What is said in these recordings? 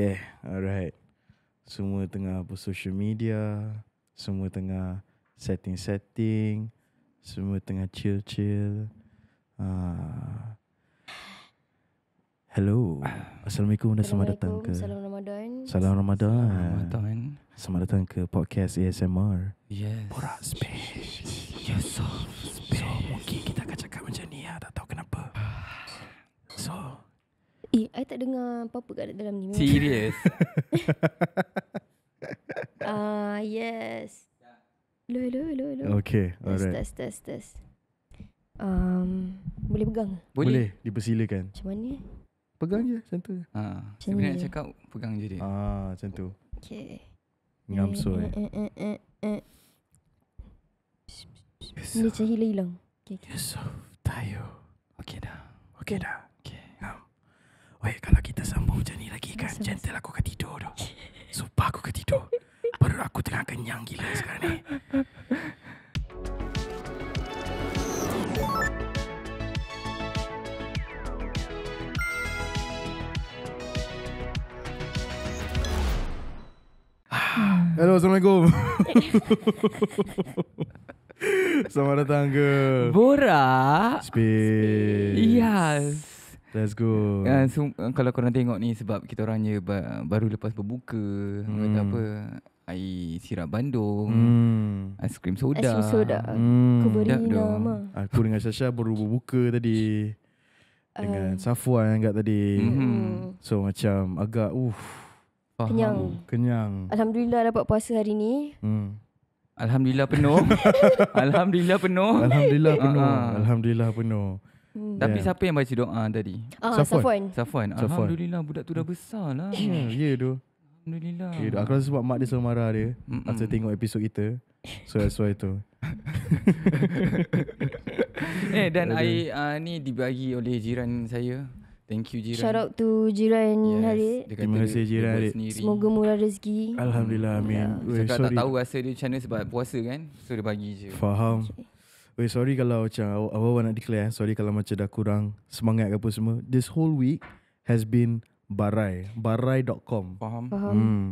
Yeah, alright. Semua tengah apa social media, semua tengah setting-setting, semua tengah chill-chill. Uh, hello. Assalamualaikum dan selamat datang ke Salam Ramadan. Salam Ramadan. Selamat datang. Selamat datang ke podcast ASMR. Yes. Pura Space. Yes, of Space. So, okay. Eh, I tak dengar apa-apa kat dalam ni. Serius? Ah, uh, yes. Hello, hello, hello, hello. Okay, alright. Test, test, test, test. Um, boleh pegang? Boleh. boleh. Dipersilakan. Macam mana? Pegang je, macam tu. Ha, macam nak cakap, pegang je dia. Ah, macam tu. Okay. Ngamso eh. eh, eh, eh, eh, eh. dia macam hilang-hilang. Okay, okay. Yusuf, tayo. Okay dah. Okay dah. Weh, kalau kita sambung macam ni lagi kan, masa aku akan tidur tu. Sumpah aku akan tidur. Baru aku tengah kenyang gila sekarang ni. Hmm. Hello, Assalamualaikum. Selamat datang ke... Bora. Space. Yes. Let's go. Uh, so, eh, kalau korang tengok ni sebab kita orang je baru lepas berbuka hmm. kata apa air sirap Bandung, hmm. ice cream soda. Ice cream soda. Hmm. Aku beri nama. Aku dengan Sasha baru berbuka tadi. Dengan uh. Ah. Safuan yang agak tadi. Mm-hmm. Hmm. So macam agak uff. Faham. Kenyang. Kenyang. Alhamdulillah dapat puasa hari ni. Hmm. Alhamdulillah penuh. Alhamdulillah penuh. Alhamdulillah ah, penuh. Uh-huh. Alhamdulillah penuh. Hmm. Tapi yeah. siapa yang baca doa tadi? Ah, Safuan. Safuan. Safuan. Alhamdulillah budak tu dah hmm. besar lah. Ya, yeah, tu. Alhamdulillah. Yeah, aku rasa sebab mak dia selalu marah dia. Mm-mm. Masa tengok episod kita. So that's why tu. eh, dan okay. Ya, air uh, ni dibagi oleh jiran saya. Thank you Jiran. Shout out to Jiran yes. hari. Terima kasih Jiran hari. Semoga murah rezeki. Alhamdulillah amin. Yeah. Weh, Cakap sorry. tak tahu rasa dia macam mana sebab puasa kan. So dia bagi je. Faham. Okay. Wait, sorry kalau macam awal-awal nak declare. Eh. Sorry kalau macam dah kurang semangat ke apa semua. This whole week has been barai. Barai.com. Faham. Faham. Hmm.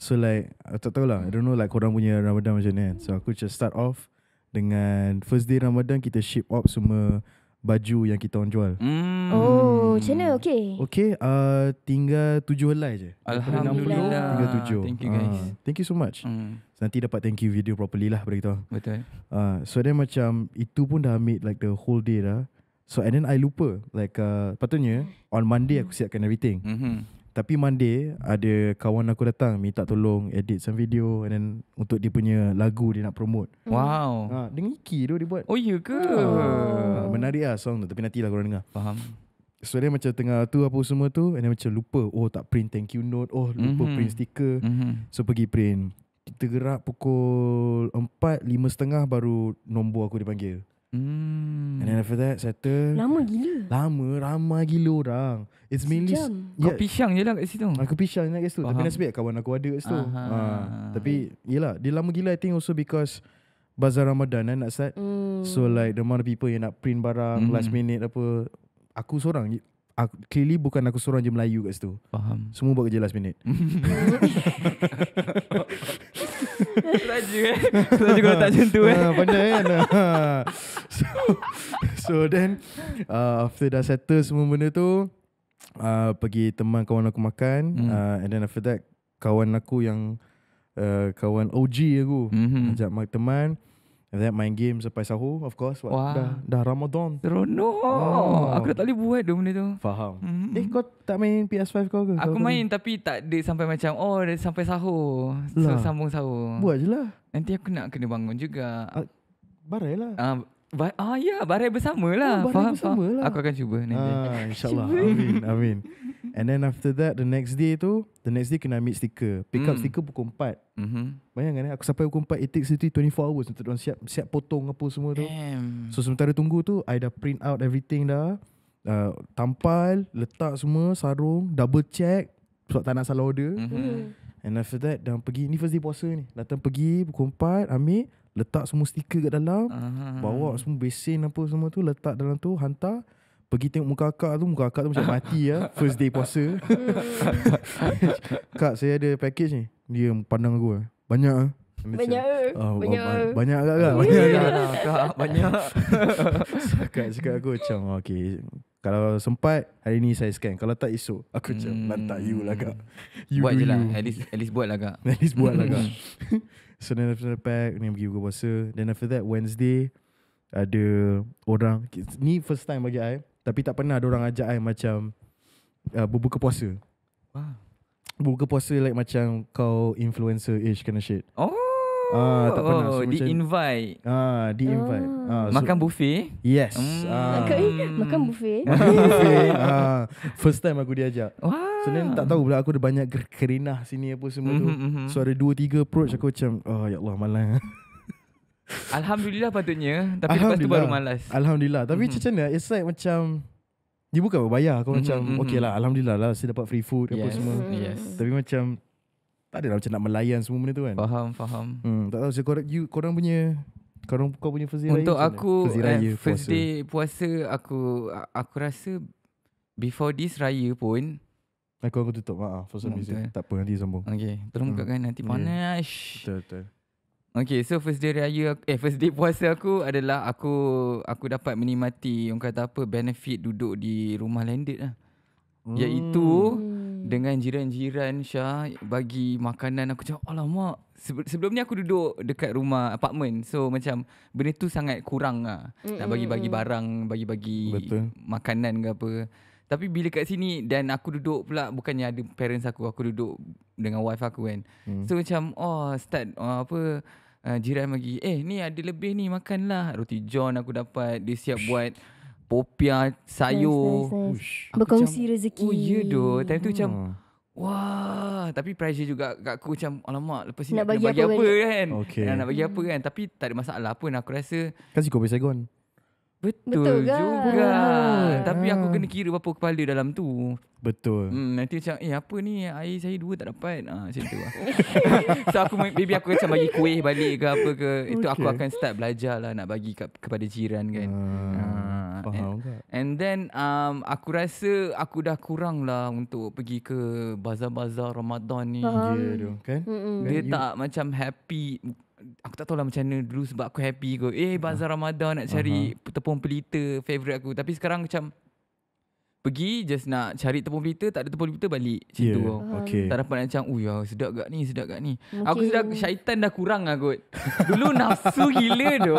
So like, tak tahu lah, I don't know like korang punya Ramadan macam ni kan. So aku just start off dengan first day Ramadan kita ship up semua baju yang kita orang jual. Mm. Oh, macam mana? Okay. Okay, uh, tinggal tujuh helai je. Alhamdulillah. 60, tinggal tujuh. Thank you guys. Uh, thank you so much. Mm. Nanti dapat thank you video properly lah bagi kita. Betul. Uh, so then macam itu pun dah ambil like the whole day dah. So and then I lupa like uh, patutnya on Monday aku siapkan everything. Mm-hmm. Tapi Monday ada kawan aku datang minta tolong edit some video and then untuk dia punya lagu dia nak promote. Hmm. Wow. Ha, dengan Iki tu dia buat. Oh iya ke? Ha, menarik lah song tu tapi nanti lah korang dengar. Faham. So dia macam tengah tu apa semua tu and then macam lupa oh tak print thank you note oh lupa mm-hmm. print sticker. Mm-hmm. So pergi print. Kita gerak pukul 4, setengah baru nombor aku dipanggil. Hmm. And then after that settle. Lama gila. Lama, ramai gila orang. It's mainly Sejam. yeah. pisang je lah kat situ. Aku ah, pisang je lah kat situ. Faham. Tapi nasibnya kawan aku ada kat situ. Uh, tapi yelah, dia lama gila I think also because Bazar Ramadan eh, nak start. Mm. So like the amount of people yang nak print barang mm. last minute apa. Aku seorang. Aku, clearly bukan aku seorang je Melayu kat situ. Faham. Semua buat kerja last minute. Laju eh Laju kalau tak macam tu eh Pandai ah, kan ah. So So then uh, After dah settle semua benda tu uh, Pergi teman kawan aku makan mm. uh, And then after that Kawan aku yang uh, Kawan OG aku mm-hmm. Ajak teman And then main game sampai sahur of course Wah. dah dah Ramadan. Seronok. Oh. Aku dah tak boleh buat dah benda tu. Faham. Mm-hmm. Eh kau tak main PS5 kau ke? Aku kau main kau tapi tak ada sampai macam oh dah sampai sahur. Lah. sambung sahur. Buat je lah. Nanti aku nak kena bangun juga. Uh, Barailah. uh, Ba- ah ya, barai bersama ya, lah. Oh, barai bersama lah. Aku akan cuba. Nanti. Ah, InsyaAllah. amin, amin. And then after that, the next day tu, the next day kena ambil stiker. Pick up mm. stiker pukul 4. Mm-hmm. Bayangkan eh, aku sampai pukul 4, it takes 24 hours untuk orang siap siap potong apa semua tu. Damn. So, sementara tunggu tu, I dah print out everything dah. Uh, tampal, letak semua, sarung, double check. Sebab tak nak salah order. Mm-hmm. Hmm. And after that Dah pergi Ni first day puasa ni Datang pergi Pukul 4 Ambil Letak semua stiker kat dalam uh-huh. Bawa semua besin apa semua tu Letak dalam tu Hantar Pergi tengok muka akak tu Muka akak tu macam mati ya First day puasa Kak saya ada package ni Dia pandang aku eh. Banyak lah banyak eh. ah, oh, Banyak Banyak agak kan Banyak Banyak Cakap cakap aku macam Okay kalau sempat Hari ni saya scan Kalau tak esok Aku macam hmm. Lantak you lah kak you Buat je lah at least, at least buat lah kak At least buat lah kak So then after the pack Ni pergi buka puasa Then after that Wednesday Ada Orang Ni first time bagi I Tapi tak pernah ada orang ajak I Macam uh, Berbuka puasa Wah Buka puasa like macam Kau influencer-ish kind shit Oh Ah, tak pernah. Oh, so, di macam, invite. Ah, di invite. Oh. Ah, so, makan buffet? Yes. Mm. Ah. Makan buffet. ah, first time aku diajak. Wow. So then tak tahu pula aku ada banyak kerenah sini apa semua mm-hmm, tu. Mm-hmm. So ada dua tiga approach aku macam, oh ya Allah malang. Alhamdulillah patutnya Tapi lepas tu baru malas Alhamdulillah Tapi mm-hmm. macam mm mana It's like macam Dia bukan berbayar Kau mm-hmm, macam mm Okay lah Alhamdulillah lah Saya dapat free food yes. Apa semua yes. Tapi macam tak adalah macam nak melayan semua benda tu kan. Faham, faham. Hmm, tak tahu saya korang, you, korang punya korang kau punya first day Untuk raya, aku first, raya, eh, first puasa. day puasa aku aku rasa before this raya pun aku aku tutup maaf ah, ah, first hmm, puasa Tak apa nanti sambung. Okey, tolong hmm. bukakan nanti panas. Betul, yeah. betul. Okay, so first day raya aku, eh first day puasa aku adalah aku aku dapat menikmati yang kata apa benefit duduk di rumah landed lah. Hmm. Iaitu Hmm. dengan jiran-jiran Syah bagi makanan aku cakap alamak sebelum ni aku duduk dekat rumah apartmen, so macam benda tu sangat kurang lah mm-hmm. nak hmm, bagi-bagi hmm, barang bagi-bagi Betul. makanan ke apa tapi bila kat sini dan aku duduk pula bukannya ada parents aku aku duduk dengan wife aku kan mm. so macam oh start oh, apa uh, jiran bagi eh ni ada lebih ni makanlah roti john aku dapat dia siap buat popiah sayur nice, nice, nice. berkongsi macam, rezeki oh ya doh time hmm. tu macam hmm. wah tapi pressure juga kat aku macam alamak lepas ni nak, nak bagi, bagi apa, apa kan okay. nak, nak bagi apa kan tapi tak ada masalah pun aku rasa kasi kopi saigon Betul, Betul juga. Ha. Tapi aku kena hmm. kira berapa kepala dalam tu. Betul. Hmm, nanti macam, eh apa ni air saya dua tak dapat. Ha, macam tu lah. so aku, baby aku macam bagi kuih balik ke apa ke. Itu aku akan start belajar lah nak bagi kat, kepada jiran kan. Uh, uh, and, And then um, aku rasa aku dah kurang lah untuk pergi ke bazar-bazar Ramadan ni. Faham. Yeah, kan? Dia tak macam happy aku tak tahu lah macam mana dulu sebab aku happy kot. Eh, bazar uh-huh. Ramadan nak cari uh-huh. tepung pelita favorite aku. Tapi sekarang macam Pergi just nak cari tepung pita Tak ada tepung pita balik Macam yeah. tu oh. okay. Tak dapat macam Ui ya, sedap kat ni Sedap kat ni okay. Aku sedap syaitan dah kurang lah kot Dulu nafsu gila tu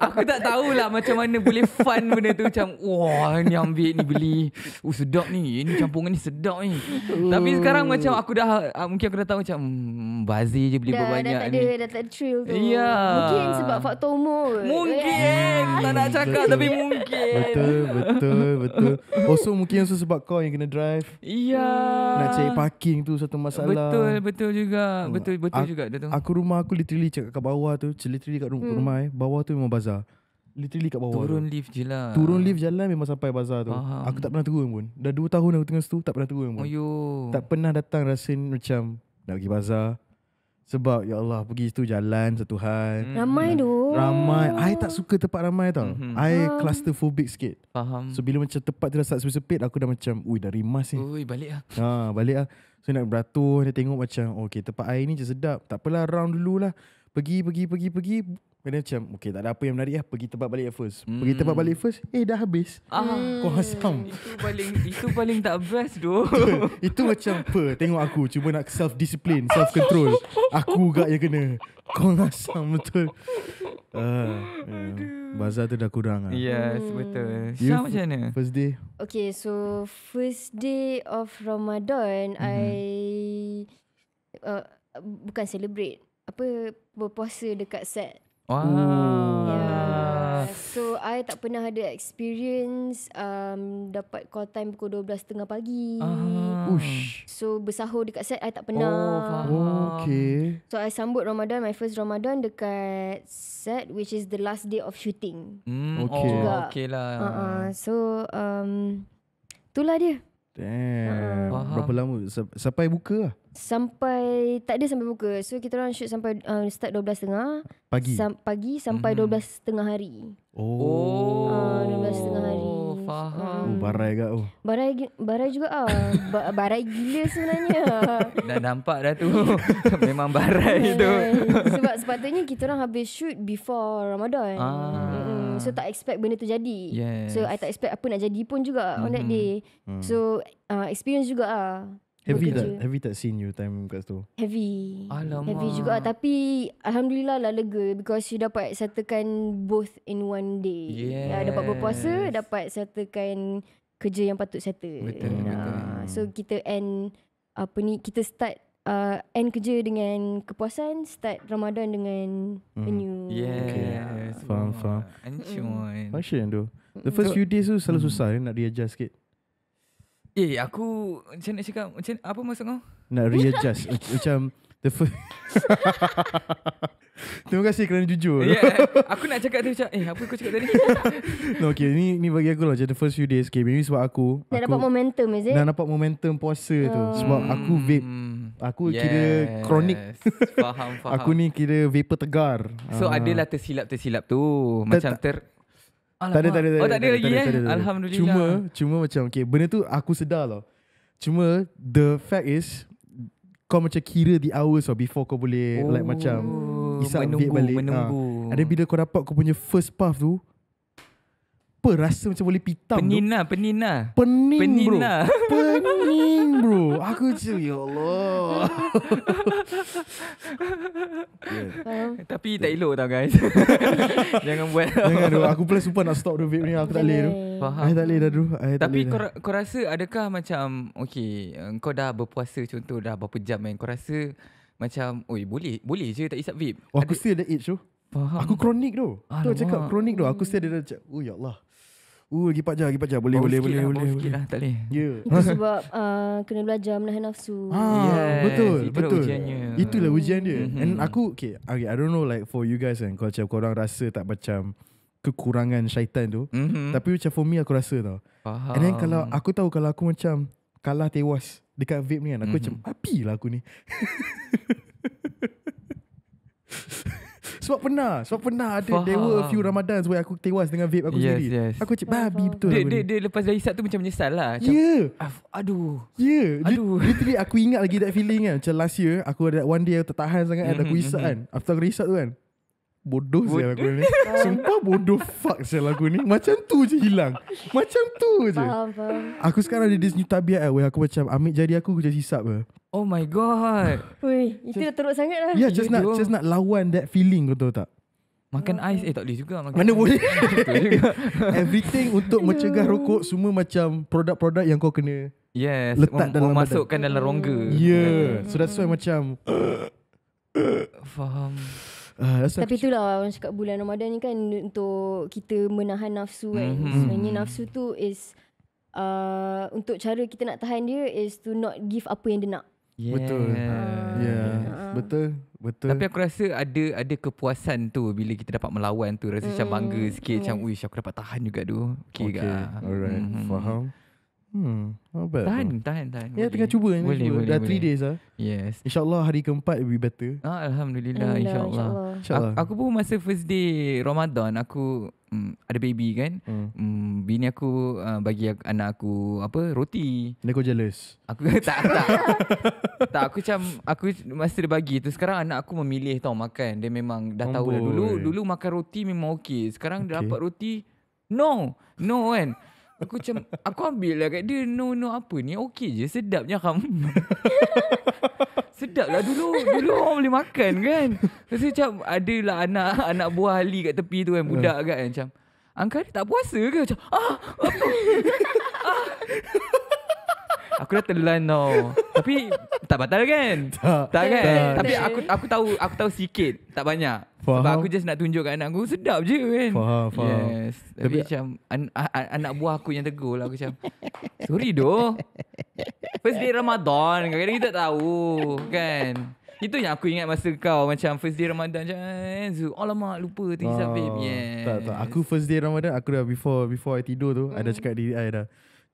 Aku tak tahulah macam mana Boleh fun benda tu Macam wah ni ambil ni beli Uh sedap ni Ini campungan ni sedap ni Tapi sekarang macam aku dah ah, Mungkin aku dah tahu macam hmm, Bazir je beli berbanyak ni Dah tak ada Dah tak ada thrill tu yeah. Mungkin sebab faktor mood. Mungkin Tak nak cakap tapi mungkin Betul betul betul Also oh, mungkin also sebab kau yang kena drive. Iya. Yeah. Nak cari parking tu satu masalah. Betul, betul juga. Hmm. Oh, betul betul A- juga tu. Aku rumah aku literally cakap kat bawah tu, literally kat rumah, hmm. rumah eh. Bawah tu memang bazar. Literally kat bawah Turun tu. lift je lah Turun lift jalan memang sampai bazar tu Faham. Aku tak pernah turun pun Dah 2 tahun aku tengah situ Tak pernah turun pun Ayuh. Tak pernah datang rasa macam Nak pergi bazar sebab ya Allah pergi situ jalan satu hal. Hmm. Ramai tu. Ramai. I tak suka tempat ramai tau. Mm-hmm. I um. claustrophobic sikit. Faham. So bila macam tempat tu dah sepi sepit aku dah macam ui dah rimas ni. Ui balik ah. Ha, balik ah. So nak beratur dia tengok macam okay tempat I ni je sedap. Tak apalah round dulu lah. Pergi, pergi, pergi, pergi. Benda macam Okay tak ada apa yang menarik lah Pergi tempat balik at first hmm. Pergi tempat balik first Eh dah habis ah. Kau asam Itu paling itu paling tak best tu Itu macam apa Tengok aku Cuma nak self discipline Self control Aku gak yang kena Kau asam betul ah, ya. uh, yeah. Bazar tu dah kurang lah Yes hmm. betul Syah macam mana First day Okay so First day of Ramadan mm-hmm. I uh, Bukan celebrate apa berpuasa dekat set Wow. Yeah. So I tak pernah ada experience um, dapat call time pukul 12.30 pagi. Ah. So bersahur dekat set I tak pernah. Oh, okay. So I sambut Ramadan my first Ramadan dekat set which is the last day of shooting. Mm, okay. Oh, okay lah. Uh-uh. So um, itulah dia. Damn. Uh-huh. Berapa lama sampai buka lah? sampai tak ada sampai buka. So kita orang shoot sampai uh, start 12:30 pagi. Sam, pagi sampai mm mm-hmm. 12:30 hari. Oh. Uh, ah, 12:30 hari. Oh, faham. Oh, barai gak oh. Barai barai juga ah. ba- barai gila sebenarnya. dah nampak dah tu. Memang barai eh, tu. sebab sepatutnya kita orang habis shoot before Ramadan. Ah. Mm-hmm. So tak expect benda tu jadi. Yes. So I tak expect apa nak jadi pun juga mm-hmm. on that mm-hmm. day. Mm. So uh, experience juga ah. Heavy tak? Heavy tak seen you time kat situ? Heavy. Alamak. Heavy juga. Tapi Alhamdulillah lah lega. Because you dapat settlekan both in one day. Ya, yes. Uh, dapat berpuasa, dapat settlekan kerja yang patut settle. Betul. Uh, betul. So kita end, apa ni, kita start uh, end kerja dengan kepuasan, start Ramadan dengan mm. a new. Yes. Okay. Faham, faham. Enjoy. Function tu. The mm. first few days tu selalu mm. susah eh, nak readjust sikit. Eh aku Macam nak cakap macam, Apa maksud kau? Nak readjust Macam The first Terima kasih kerana jujur yeah, Aku nak cakap tu macam Eh apa kau cakap tadi No okay ni, ni bagi aku lah Macam the first few days Okay maybe sebab aku Nak aku, dapat momentum is it? Nak dapat momentum puasa oh. tu Sebab aku vape hmm. Aku yes. kira kronik Faham faham Aku ni kira vapor tegar So uh. adalah tersilap-tersilap tu Macam ter- tak ada, tak ada, tak ada. Oh, tak ada lagi eh? Alhamdulillah. Cuma, cuma macam, okay, benda tu aku sedar lah. Cuma, the fact is, kau macam kira the hours lah before kau boleh oh, like macam oh, isap balik. Menunggu, ha. menunggu. Ha. Ada bila kau dapat kau punya first puff tu, apa rasa macam boleh pitam penina lah, penina lah. penina penin bro. Lah. bro. Aku cakap, ya Allah. yeah. Tapi tak elok tau guys. Jangan buat. Jangan, bro. aku pula sumpah nak stop the vape ni. Aku tak boleh. Faham. Aku tak boleh dah, bro. Tapi kau, kau rasa adakah macam, okay, kau dah berpuasa contoh dah berapa jam kan. Kau rasa macam, oi boleh boleh je tak isap vape. Oh, aku Ada, still ada age tu. Faham. Aku kronik tu. Tu cakap kronik tu. Aku still ada cakap, oh ya Allah. Uh, lagi pacar, lagi pacar. Boleh, oh, boleh, boleh, lah, boleh. Oh, boleh, boleh. tak boleh. Yeah. Itu sebab uh, kena belajar menahan nafsu. Ah, yes, betul, itulah betul. Ujiannya. Itulah ujian dia. Mm-hmm. And aku, okay, okay, I don't know like for you guys and Kalau kau orang rasa tak macam kekurangan syaitan tu. Mm-hmm. Tapi macam for me aku rasa tau. Faham. And then kalau, aku tahu kalau aku macam kalah tewas dekat vape ni kan. Aku mm-hmm. macam, api lah aku ni. Sebab pernah Sebab pernah ada Faham. There were a few Ramadans where aku tewas dengan vape aku yes, sendiri yes. Aku cakap babi betul dia, de dia, lepas dari isap tu Macam menyesal lah Ya yeah. Aduh Ya yeah. Literally aku ingat lagi that feeling kan Macam last year Aku ada one day Aku tertahan sangat kan Aku mm-hmm, isap mm-hmm. kan After aku isap tu kan Bodoh saya lagu ni Sumpah bodoh fuck saya lagu ni Macam tu je hilang Macam tu je faham, faham. Aku sekarang ada this new tabiat lah, eh, Where aku macam Ambil jari aku Aku just hisap eh. Oh my god Ui, Itu dah teruk sangat lah yeah, just, yeah, nak, just nak lawan that feeling Kau tahu tak Makan okay. ais Eh tak boleh juga makan Mana boleh Everything untuk mencegah rokok Semua macam Produk-produk yang kau kena Yes Letak mem- dalam Memasukkan badan. dalam rongga ya, Yeah So that's why macam Faham Uh, Tapi itulah cik. orang cakap bulan Ramadan ni kan untuk kita menahan nafsu kan. Mm-hmm. Sebenarnya nafsu tu is uh, untuk cara kita nak tahan dia is to not give apa yang dia nak. Yeah. Betul. Uh, ah. yeah. Yeah. Betul. Betul. Tapi aku rasa ada ada kepuasan tu bila kita dapat melawan tu rasa mm-hmm. macam mm. bangga sikit mm macam wish aku dapat tahan juga tu. Okay, okay. Ah. Alright. Mm-hmm. Faham. Hmm, not bad tahan, tahan, tahan, tahan. Ya, tengah cuba. Boleh, boleh, boleh. Dah 3 days ah. Yes. InsyaAllah hari keempat lebih be better. Ah, Alhamdulillah, insyaAllah. Insya insya aku pun masa first day Ramadan, aku um, ada baby kan. Hmm. Um, bini aku uh, bagi aku, anak aku apa roti. Dan kau jealous? Aku tak, tak. tak, aku macam, aku masa dia bagi tu, sekarang anak aku memilih tau makan. Dia memang dah Amboi. tahu dah dulu. Dulu makan roti memang okey. Sekarang okay. dia dapat roti, no. No kan. Aku macam Aku ambil lah kat dia No no apa ni Okay je sedapnya je kam Sedap lah dulu Dulu orang boleh makan kan Lepas macam Ada lah anak Anak buah Ali kat tepi tu kan Budak hmm. kan macam Angkara tak puasa ke Macam Ah Apa ah aku dah telan tau. Tapi tak batal kan? Tak, tak kan? Tak. Tapi aku aku tahu aku tahu sikit, tak banyak. Faham. Sebab aku just nak tunjuk kat anak aku sedap je kan. Faham, faham. Yes. Tapi, Tapi macam an, an, an, anak buah aku yang tegur lah aku macam. Sorry doh. First day Ramadan, kadang-kadang kita tahu kan. Itu yang aku ingat masa kau macam first day Ramadan macam oh eh, lama lupa tinggal oh, babe. Yes. Tak, tak. Aku first day Ramadan aku dah before before I tidur tu, hmm. ada cakap diri I dah.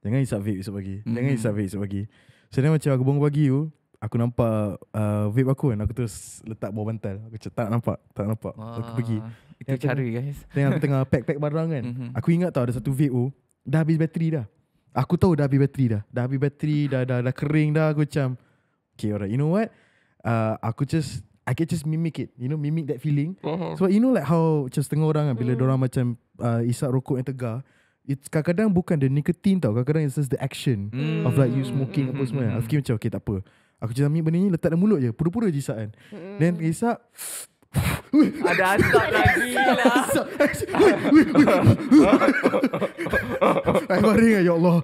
Jangan hisap vape esok pagi mm. Jangan hisap hmm. vape esok pagi So then macam aku bangun pagi tu Aku nampak uh, vape aku kan Aku terus letak bawah bantal Aku macam tak nampak Tak nampak Wah, Aku pergi Itu aku cara guys Tengah aku tengah pack-pack barang kan mm-hmm. Aku ingat tau ada satu vape tu Dah habis bateri dah Aku tahu dah habis bateri dah Dah habis bateri Dah dah, dah, dah kering dah Aku macam Okay alright You know what uh, Aku just I can just mimic it You know mimic that feeling uh-huh. So you know like how Macam setengah orang kan Bila mm. orang macam uh, Isap rokok yang tegar It's kadang-kadang bukan the nicotine tau Kadang-kadang it's just the action mm. Of like you smoking apa hmm. semua hmm. Aku fikir macam okay takpe Aku cakap ambil benda ni letak dalam mulut je Pura-pura je isap kan mm. Then isap ada asap lagi lah. Ayuh ringan ya Allah.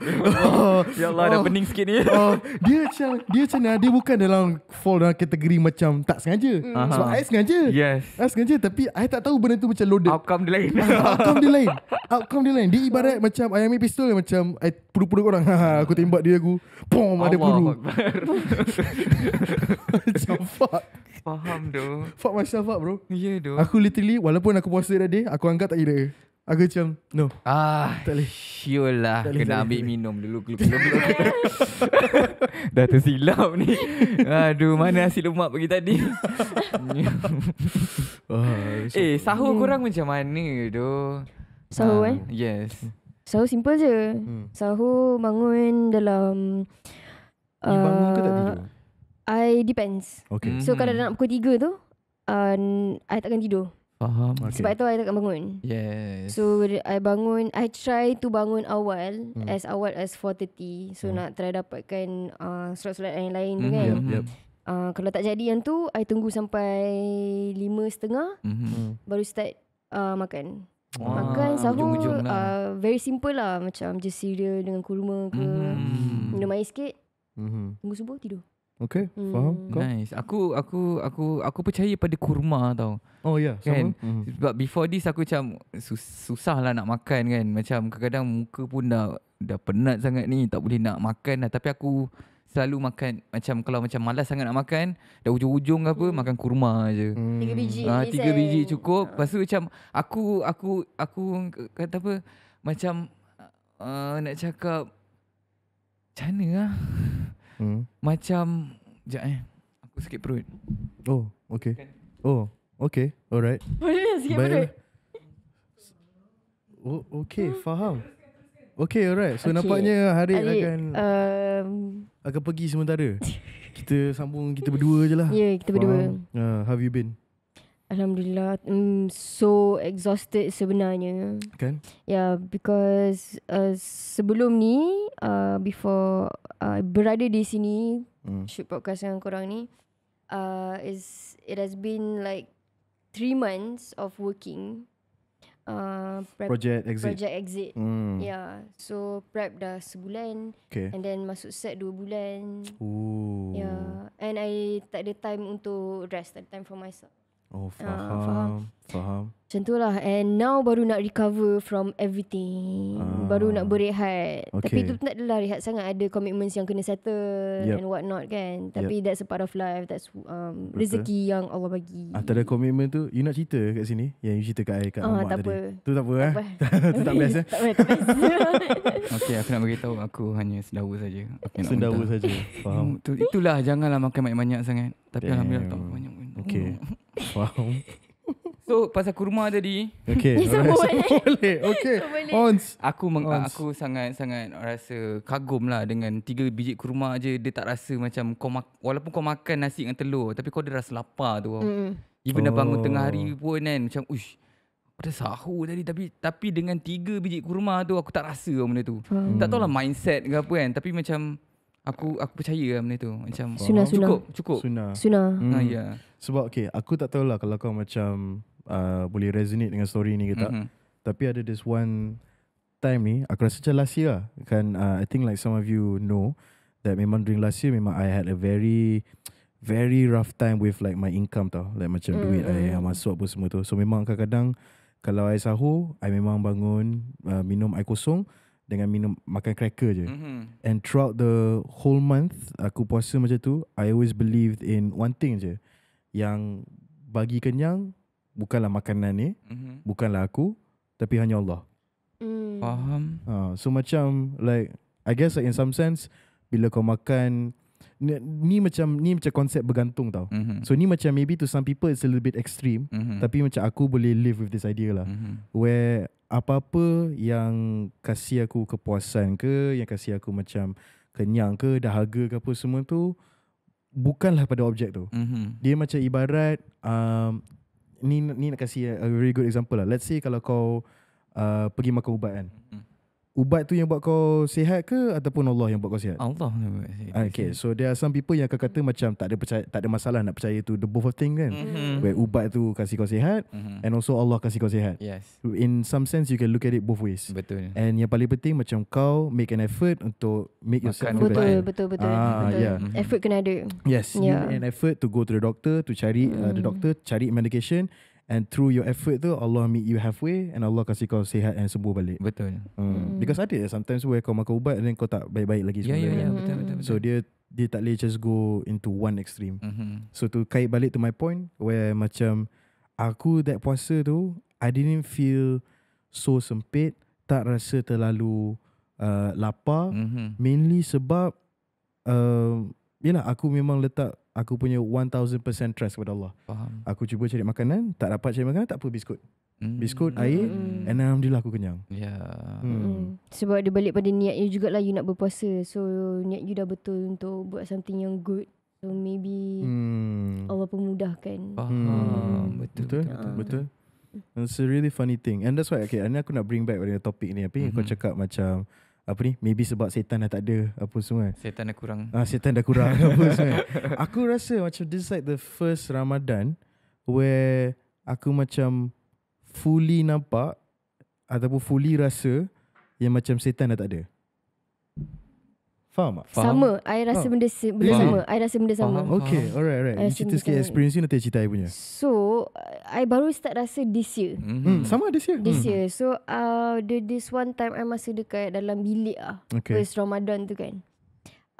ya Allah dah pening sikit ni. Ah. dia macam dia macam dia bukan dalam fall dalam kategori macam tak sengaja. Hmm. Sebab so, I sengaja. Yes. I sengaja tapi I tak tahu benda tu macam loaded. Outcome dia lain. Ah, outcome dia lain. Outcome dia lain. Dia ibarat macam I ambil pistol macam I puru-puru orang. Ha, ha, aku tembak dia aku. Pom ada puru. macam fuck. Faham doh Fuck myself up bro Ya yeah, doh Aku literally Walaupun aku puasa tadi Aku anggap tak kira Aku macam No ah, Tak boleh Sure lah Kena tak ambil tak minum dulu Dah tersilap ni Aduh Mana nasi lemak pergi tadi oh, Eh sahur hmm. korang macam mana doh Sahur um, eh Yes Sahur simple je hmm. Sahur bangun dalam uh, Bangun I depends. Okay. Mm-hmm. So kalau dah hmm. nak pukul 3 tu, um, uh, I takkan tidur. Faham. Okay. Sebab tu I takkan bangun. Yes. So I bangun, I try to bangun awal mm. as awal as 4:30. So mm. nak try dapatkan uh, surat-surat yang lain mm-hmm. kan. Yep, yep. Uh, kalau tak jadi yang tu, I tunggu sampai 5:30 mm-hmm. Hmm. baru start uh, makan. Wow. Makan sahur lah. uh, very simple lah macam just cereal dengan kurma ke mm-hmm. minum air sikit. Mm-hmm. Tunggu subuh tidur. Okay, faham. Hmm. Kau? Nice. Aku aku aku aku percaya pada kurma tau. Oh ya, yeah, sama. Kan? Mm. Sebab before this aku macam susah lah nak makan kan. Macam kadang-kadang muka pun dah dah penat sangat ni. Tak boleh nak makan lah. Tapi aku selalu makan macam kalau macam malas sangat nak makan dah ujung-ujung apa mm. makan kurma aje hmm. tiga biji ha, tiga biji cukup ah. Pastu macam aku aku aku kata apa macam uh, nak cakap macam lah hmm. Macam Sekejap eh Aku sakit perut Oh okay kan? Oh okay alright Boleh lah sakit perut Oh okay faham Okay alright So okay. nampaknya hari akan um... Akan pergi sementara Kita sambung kita berdua je lah Ya yeah, kita berdua uh, Have you been? Alhamdulillah I'm mm, so exhausted sebenarnya Kan? Yeah because uh, sebelum ni uh, Before uh, berada di sini mm. Shoot podcast dengan korang ni uh, is It has been like Three months of working uh, prep, Project exit Project exit mm. Yeah So prep dah sebulan okay. And then masuk set dua bulan Ooh. Yeah And I tak ada time untuk rest Tak ada time for myself Oh ah, faham. Uh, faham Faham Macam tu lah And now baru nak recover From everything uh, Baru nak berehat okay. Tapi tu tak adalah Rehat sangat Ada commitments yang kena settle yep. And what not kan Tapi yep. that's a part of life That's um, Rezeki yang Allah bagi Antara commitment tu You nak cerita kat sini Yang you cerita kat saya Kat uh, tak tadi Tu tak apa Tu tak best eh Tak best Okay aku nak beritahu Aku hanya sedawa saja. Sedawa saja. Faham Itulah janganlah makan banyak-banyak sangat Tapi Damn. Alhamdulillah Tak banyak-banyak Okay Faham So pasal kurma tadi Okay Semua boleh Boleh Okay Ons Aku meng- aku sangat-sangat rasa kagum lah Dengan tiga biji kurma je Dia tak rasa macam kau mak- Walaupun kau makan nasi dengan telur Tapi kau ada rasa lapar tu mm. Even oh. dah bangun tengah hari oh. pun kan Macam ush Aku dah sahur tadi Tapi tapi dengan tiga biji kurma tu Aku tak rasa lah benda tu mm. Tak tahulah mindset ke apa kan Tapi macam Aku aku percaya lah benda tu Macam Sunah, oh. Sunah. Cukup Cukup Sunah, Sunah. Hmm. Ah, ya. Hmm. Sebab okay, aku tak tahu lah kalau kau macam uh, boleh resonate dengan story ni ke tak. Mm-hmm. Tapi ada this one time ni, aku rasa macam last year lah. Kan, uh, I think like some of you know that memang during last year memang I had a very very rough time with like my income tau. Like macam mm-hmm. duit I yang mm. masuk apa semua tu. So memang kadang-kadang kalau I sahur, I memang bangun uh, minum air kosong dengan minum makan cracker je. Mm-hmm. And throughout the whole month aku puasa macam tu, I always believed in one thing je. Mm-hmm yang bagi kenyang bukanlah makanan ni, mm-hmm. bukanlah aku, tapi hanya Allah. Mm. Faham. Ha, so macam like I guess like in some sense bila kau makan ni, ni macam ni macam konsep bergantung tau. Mm-hmm. So ni macam maybe to some people it's a little bit extreme, mm-hmm. tapi macam aku boleh live with this idea lah. Mm-hmm. Where apa-apa yang kasih aku kepuasan ke, yang kasih aku macam kenyang ke, dahaga ke apa semua tu, bukanlah pada objek tu. Mm-hmm. Dia macam ibarat um, ni ni nak kasih a very good example lah. Let's say kalau kau uh, pergi makan ubat kan. Mm-hmm ubat tu yang buat kau sihat ke ataupun Allah yang buat kau sihat? Allah Okay, so there are some people yang akan kata macam tak ada percaya, tak ada masalah nak percaya tu the both of thing kan. Mm-hmm. Where ubat tu kasih kau sihat mm-hmm. and also Allah kasih kau sihat. Yes. In some sense you can look at it both ways. Betul. And yang paling penting macam kau make an effort untuk make yourself Makan better. Betul, betul, betul. Ah, betul. Yeah. Mm-hmm. Effort kena ada. Yes, yeah. an effort to go to the doctor to cari mm. uh, the mm. doctor, cari medication And through your effort tu Allah meet you halfway And Allah kasih kau sihat And sembuh balik Betul hmm. Hmm. Because ada Sometimes where kau makan ubat And then kau tak baik-baik lagi ya, ya, sebenarnya. Yeah yeah Ya betul betul. So dia Dia tak boleh just go Into one extreme mm-hmm. So to kait balik to my point Where macam Aku that puasa tu I didn't feel So sempit Tak rasa terlalu uh, Lapar mm-hmm. Mainly sebab uh, Yelah aku memang letak aku punya 1000% trust kepada Allah. Faham. Aku cuba cari makanan, tak dapat cari makanan, tak apa biskut. Mm. Biskut, air mm. and alhamdulillah aku kenyang. Yeah. Mm. Mm. Sebab dia balik pada niat you lah, you nak berpuasa. So niat you dah betul untuk buat something yang good. So maybe mm. Allah pemudahkan. Faham. Mm. Betul. Betul. Betul. betul. betul. It's a really funny thing And that's why Okay, ini aku nak bring back Pada topik ni Apa mm-hmm. kau cakap macam apa ni maybe sebab setan dah tak ada apa semua kan? setan dah kurang ah setan dah kurang apa semua kan? aku rasa macam this like the first Ramadan where aku macam fully nampak ataupun fully rasa yang macam setan dah tak ada Faham tak? Faham. Sama. I rasa benda, benda sama. I rasa benda sama. Okay. Alright, alright. You cerita sikit experience ni nanti cerita I punya. So, I baru start rasa this year. Mm-hmm. Hmm, sama this year? This hmm. year. So, uh, the, this one time I masih dekat dalam bilik lah. Okay. First Ramadan tu kan.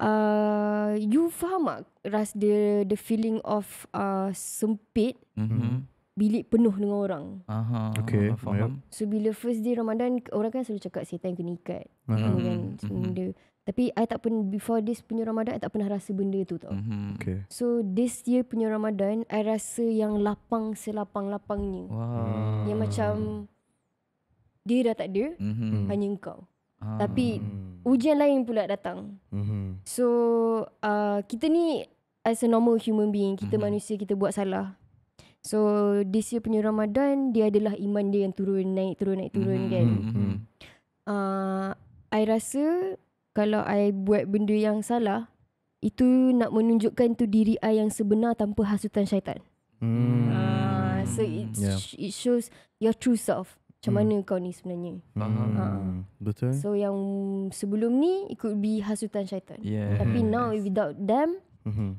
Uh, you faham tak ras the, the feeling of uh, sempit mm-hmm. bilik penuh dengan orang. Aha, okay, faham. So, bila first day Ramadan, orang kan selalu cakap setan kena ikat. Mm-hmm. Kan? So, mm-hmm. dia, tapi I tak pun before this punya Ramadan I tak pernah rasa benda tu tau. Mm-hmm. Okay. So this year punya Ramadan I rasa yang lapang selapang-lapangnya. Wow. Yang macam dia dah tak ada mm-hmm. hanya engkau. Ah. Tapi hmm. ujian lain pula datang. Mm-hmm. So uh, kita ni as a normal human being, kita mm-hmm. manusia kita buat salah. So this year punya Ramadan dia adalah iman dia yang turun naik turun naik turun mm-hmm. kan. Mm-hmm. Uh, I rasa kalau I buat benda yang salah, itu nak menunjukkan tu diri I yang sebenar tanpa hasutan syaitan. Hmm. Uh, so it yeah. it shows your true self. Macam hmm. mana hmm. kau ni sebenarnya? Hmm. Ha. Betul. So yang sebelum ni, it could be hasutan syaitan. Yeah. Tapi mm-hmm. now, without them, mm-hmm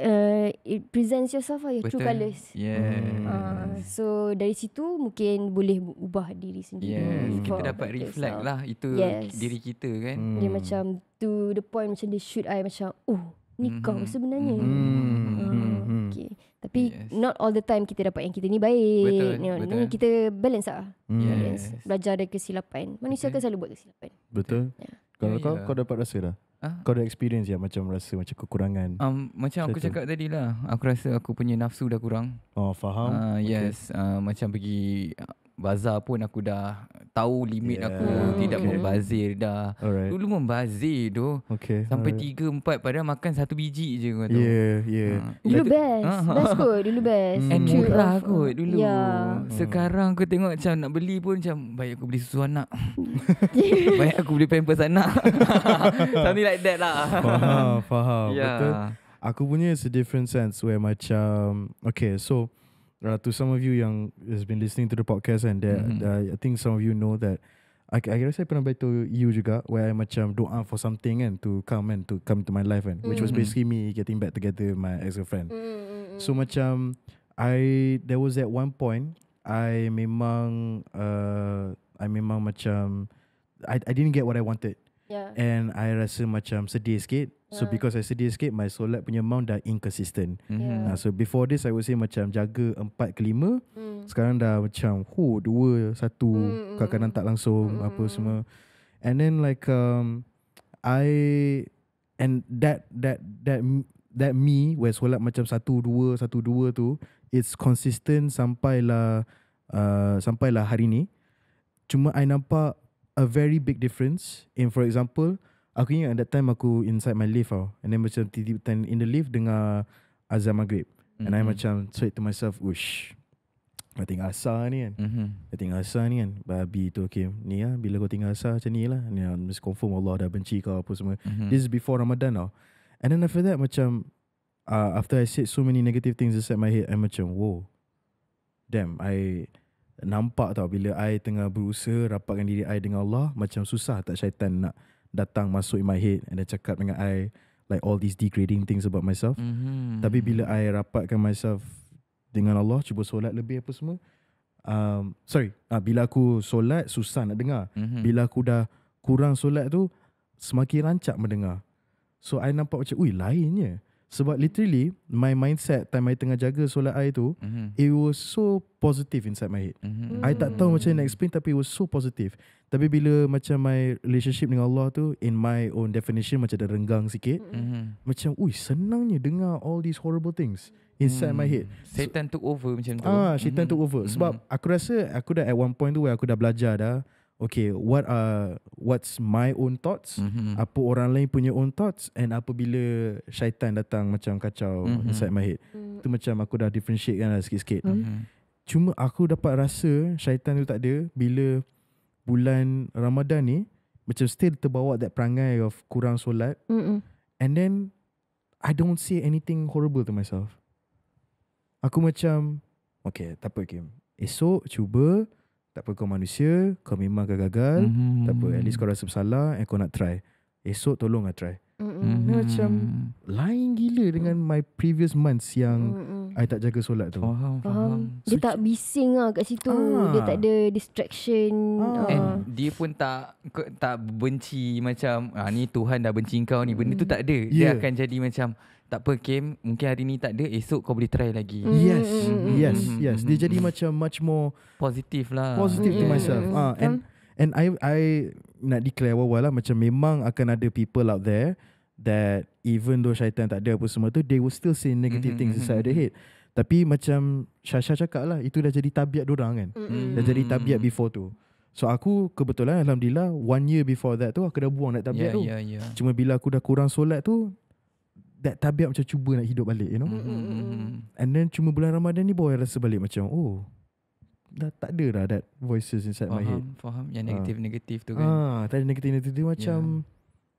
uh, it presents yourself lah, your Betul. true colours. Yes. Uh, so dari situ mungkin boleh ubah diri sendiri. Yes. Kita dapat reflect lah itu yes. diri kita kan. Hmm. Dia macam to the point macam dia shoot I macam oh ni mm-hmm. kau sebenarnya. Mm-hmm. Uh, okay. Tapi yes. not all the time kita dapat yang kita ni baik. Betul. You know, Betul. Ni kita balance lah. Yes. Belajar dari kesilapan. Manusia okay. kan selalu buat kesilapan. Betul. Yeah. Kalau yeah, kau, yeah. kau dapat rasa dah? Ah. Kau ada experience ya macam rasa macam kekurangan? Um, macam aku cakap tadi lah, aku rasa aku punya nafsu dah kurang. Oh faham. Uh, yes, okay. uh, macam pergi bazar pun aku dah tahu limit yeah. aku tidak okay. membazir dah. Alright. Dulu membazir tu okay. sampai tiga empat pada makan satu biji je kau tu. Yeah, yeah. Ha. Dulu best. Ha, ha. best kot, dulu best. And hmm. murah kot dulu. Yeah. Sekarang aku tengok macam nak beli pun macam banyak aku beli susu anak. Banyak aku beli pampers anak. Tapi like that lah. Faham, faham. Yeah. Betul. Aku punya is a different sense where macam, okay so, uh, to some of you yang has been listening to the podcast and that mm-hmm. uh, I think some of you know that I I guess I pernah bagi to you juga where I macam doa for something and to come and to come to my life and mm. which was mm. basically me getting back together with my ex-girlfriend. Mm, mm, mm, mm. So macam I there was at one point I memang uh, I memang macam I I didn't get what I wanted. Yeah. And I rasa macam sedih sikit. Yeah. So ya. because I sedih sikit, my solat punya amount dah inconsistent. Ya. Mm-hmm. Yeah. so before this, I would say macam jaga empat ke lima. Mm. Sekarang dah macam hu, dua, satu, mm-hmm. kadang-kadang tak hmm. langsung, mm-hmm. apa hmm, hmm. semua. And then like um, I and that that that that me where solat macam satu dua satu dua tu it's consistent sampailah uh, sampailah hari ni cuma I nampak a very big difference in for example aku ingat at that time aku inside my lift tau and then macam tiba-tiba in the lift dengar azam maghrib mm-hmm. and I mm-hmm. macam say to myself wish I think asa ni kan mm-hmm. I think asa ni kan babi tu okay ni lah bila kau tinggal asa, macam ni lah ni lah mesti confirm Allah dah benci kau apa semua mm-hmm. this is before Ramadan tau and then after that macam uh, after I said so many negative things inside my head I macam whoa damn I nampak tau bila I tengah berusaha rapatkan diri I dengan Allah macam susah tak syaitan nak datang masuk in my head and then cakap dengan I like all these degrading things about myself mm-hmm. tapi bila I rapatkan myself dengan Allah cuba solat lebih apa semua um, sorry uh, bila aku solat susah nak dengar mm-hmm. bila aku dah kurang solat tu semakin rancak mendengar so I nampak macam ui lainnya sebab literally My mindset Time I tengah jaga solat I tu mm-hmm. It was so positive inside my head mm-hmm. I tak tahu macam nak explain Tapi it was so positive Tapi bila macam my relationship dengan Allah tu In my own definition Macam dah renggang sikit mm-hmm. Macam ui senangnya dengar All these horrible things Inside mm. my hmm. head Satan so, took over macam tu Ah, Satan mm-hmm. took over Sebab mm-hmm. aku rasa Aku dah at one point tu Where aku dah belajar dah okay what are what's my own thoughts mm-hmm. apa orang lain punya own thoughts and apabila syaitan datang macam kacau mm-hmm. inside my head mm. tu macam aku dah differentiate kan lah sedikit sikit mm. mm-hmm. cuma aku dapat rasa syaitan tu tak ada bila bulan Ramadan ni macam still terbawa that perangai of kurang solat mm-hmm. and then i don't see anything horrible to myself aku macam okay tapi Kim esok cuba tak apa kau manusia, kau memang akan gagal. Mm-hmm. Tak apa, at least kau rasa bersalah and kau nak try. Esok tolonglah try. Mm-hmm. macam lain gila dengan my previous months yang mm-hmm. I tak jaga solat tu. Faham, faham. faham. So, dia tak bising lah kat situ. Ah. Dia tak ada distraction. Ah. ah. And dia pun tak tak benci macam ah, ni Tuhan dah benci kau ni. Benda mm. tu tak ada. Yeah. Dia akan jadi macam tak apa game, mungkin hari ni tak ada esok kau boleh try lagi mm, yes mm, mm yes mm, yes mm-hmm. dia jadi macam much more positive lah positive yeah. to myself ah and and i i nak declare wala lah, macam memang akan ada people out there that even though syaitan tak ada apa semua tu they will still say negative mm things inside their head tapi macam Syasha cakap lah Itu dah jadi tabiat dorang kan mm. Dah jadi tabiat before tu So aku kebetulan Alhamdulillah One year before that tu Aku dah buang nak tabiat yeah, tu yeah, yeah. Cuma bila aku dah kurang solat tu that tabiat macam cuba nak hidup balik you know mm-hmm. and then cuma bulan Ramadan ni boy rasa balik macam oh dah tak ada dah that voices inside faham, my head faham yang negatif negatif ah. tu kan ha tak ada negatif negatif tu macam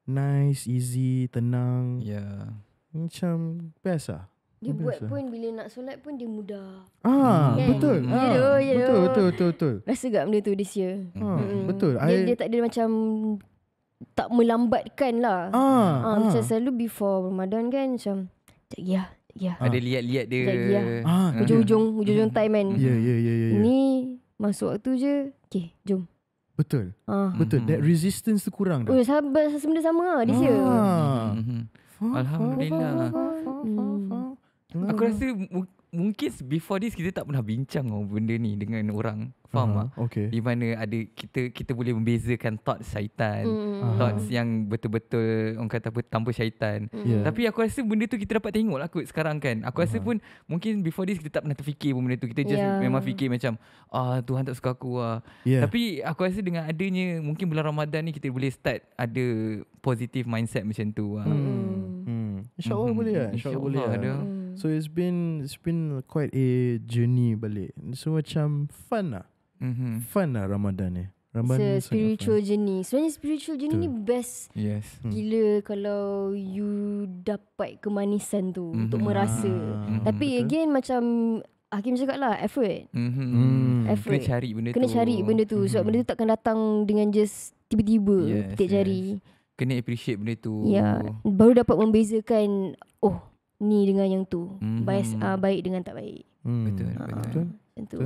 nice easy tenang yeah macam biasa lah. dia biasa. buat lah. pun bila nak solat pun dia mudah ah hmm. betul hmm. Ah. Ya betul, betul betul betul betul rasa gak benda tu this year ah, hmm. betul dia, I, dia tak ada macam tak melambatkan lah. Ah, ah, ah. selalu before Ramadan kan macam tak ya. Ya. Ada lihat-lihat dia. Jadi, ya. ah, ah. Ya, ya. Ujung-ujung, yeah. ujung-ujung yeah. time kan. Ya, ya, ya. Ini ya, masuk waktu je, okay, jom. Betul. Ah. Betul, that mhm. resistance tu kurang dah. Oh, sabar, sebenarnya sama lah, this year. Ah. Mhm. Alhamdulillah. Aku rasa mungkin before this kita tak pernah bincang oh, benda ni dengan orang faham uh-huh. ah okay. di mana ada kita kita boleh membezakan thoughts syaitan mm. thoughts uh-huh. yang betul-betul orang kata apa tanpa syaitan mm. yeah. tapi aku rasa benda tu kita dapat tengok lah kot sekarang kan aku uh-huh. rasa pun mungkin before this kita tak pernah terfikir pun benda tu kita just yeah. memang fikir macam ah Tuhan tak suka aku ah yeah. tapi aku rasa dengan adanya mungkin bulan Ramadan ni kita boleh start ada positive mindset macam tu ah mm. Mm. InsyaAllah mm-hmm. boleh lah InsyaAllah, InsyaAllah boleh lah ada. Mm. So it's been it's been quite a journey balik. So macam fun lah. Mm-hmm. Fun lah Ramadan ni. Ramadan It's a spiritual journey. Sebenarnya spiritual journey tu. ni best. Yes. Hmm. Gila kalau you dapat kemanisan tu mm-hmm. untuk merasa. Mm-hmm. Tapi Betul. again macam Hakim cakap lah effort. Mm-hmm. Hmm. effort. Kena cari benda Kena tu. Kena cari benda tu. Mm-hmm. Sebab benda tu hmm. takkan datang dengan just tiba-tiba. Yes, petik yes. jari. Kena appreciate benda tu. Ya. Yeah. Baru dapat membezakan oh ni dengan yang tu mm-hmm. bias uh, ah, baik dengan tak baik mm. betul betul betul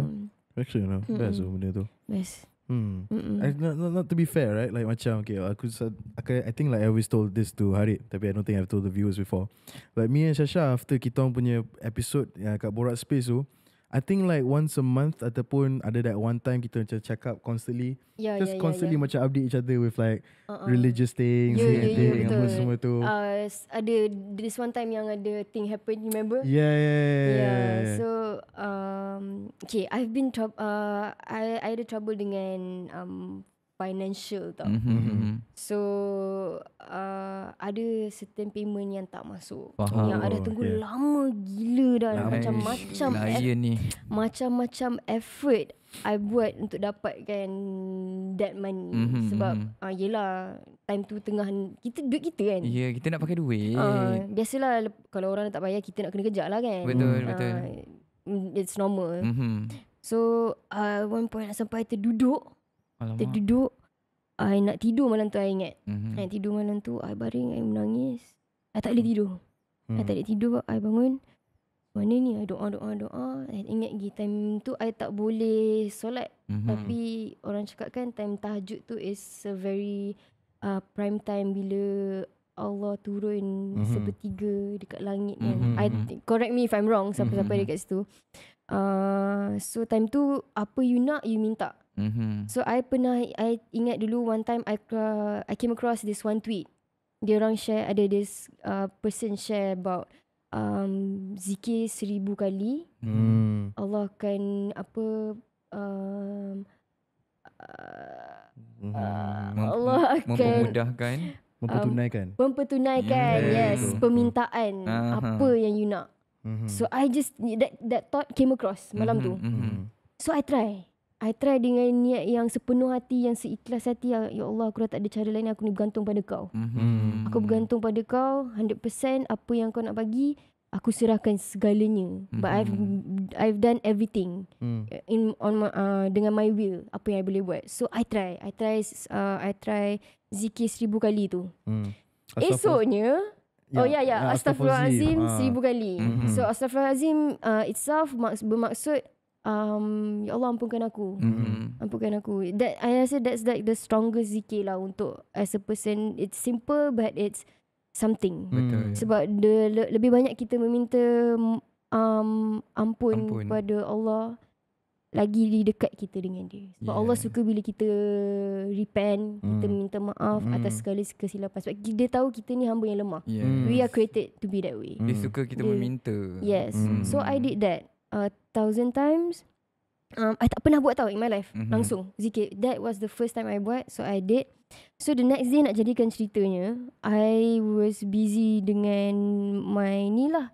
actually lah. no best mm-hmm. benda tu best Hmm. I, not, not, not to be fair, right? Like macam okay, aku aku I think like I always told this to Harit, tapi I don't think I've told the viewers before. Like me and Shasha after kita punya episode yang ah, kat Borat Space tu, so, I think like once a month ataupun ada that one time kita macam cakap constantly. Yeah, ya, just yeah, constantly yeah, yeah. macam update each other with like uh-uh. religious things yeah, and yeah, yeah, yeah, semua tu. Uh, ada this one time yang ada thing happen, you remember? Yeah, yeah, yeah. yeah. So, um, okay, I've been, tro- uh, I, I had trouble dengan um, financial tau. Mm-hmm. So uh, ada certain payment yang tak masuk. Faham. Yang ada oh, tunggu yeah. lama gila dah lama. macam-macam e- ni. macam-macam effort I buat untuk dapatkan that money mm-hmm. sebab ah uh, yelah time tu tengah kita duit kita kan. Ya, yeah, kita nak pakai duit. Uh, biasalah kalau orang tak bayar kita nak kena kejar lah kan. Betul, ah, betul. Mm, it's normal. Mm-hmm. So, uh, one point nak sampai terduduk Alamak. Terduduk. I nak tidur malam tu I ingat. Mm-hmm. I tidur malam tu. I baring. I menangis. I tak boleh hmm. tidur. Mm. I tak hmm. boleh tidur. I bangun. Mana ni? I doa, doa, doa. I ingat lagi. Time tu I tak boleh solat. Mm-hmm. Tapi orang cakap kan. Time tahajud tu is a very uh, prime time. Bila Allah turun mm-hmm. sepertiga dekat langit kan. Mm-hmm. I mhm. correct me if I'm wrong. Siapa-siapa mm-hmm. Mhm. dekat situ. Uh, so time tu. Apa you nak you minta. Mm-hmm. So I pernah I ingat dulu one time I uh, I came across this one tweet. Dia orang share ada this uh, person share about um, zikir seribu kali. Mm. Allah akan apa um, hmm. uh, mm. Allah akan memudahkan mempertunaikan. Um, mempertunaikan. Yes, yes. permintaan uh-huh. apa yang you nak. Mm-hmm. So I just that that thought came across malam mm-hmm. tu. Mm-hmm. Hmm. So I try. I try dengan niat yang sepenuh hati yang seikhlas hati ya, ya Allah aku dah tak ada cara lain aku ni bergantung pada kau. Mm-hmm. Aku bergantung pada kau 100% apa yang kau nak bagi aku serahkan segalanya. Mm-hmm. But I've mm-hmm. I've done everything mm. in on my, uh, dengan my will apa yang I boleh buat. So I try. I try uh, I try zikir seribu kali tu. Mm. Esoknya Oh ya yeah, ya. ya astaghfirullahalazim ha. Ah. seribu kali. Mm-hmm. So astaghfirullahalazim uh, itself bermaksud um, Ya Allah ampunkan aku mm-hmm. Ampunkan aku That I rasa that's like The strongest zikir lah Untuk as a person It's simple but it's Something mm. Betul ya. Sebab the, le, lebih banyak kita meminta um, ampun, ampun kepada Allah lagi di dekat kita dengan dia. Sebab yeah. Allah suka bila kita repent, mm. kita minta maaf mm. atas segala kesilapan. Sebab dia tahu kita ni hamba yang lemah. Yes. We are created to be that way. Mm. Dia suka kita dia, meminta. Yes. Mm. So I did that a thousand times. Um, I tak pernah buat tau in my life. Mm-hmm. Langsung. Zikir. That was the first time I buat. So, I did. So, the next day nak jadikan ceritanya. I was busy dengan my ni lah.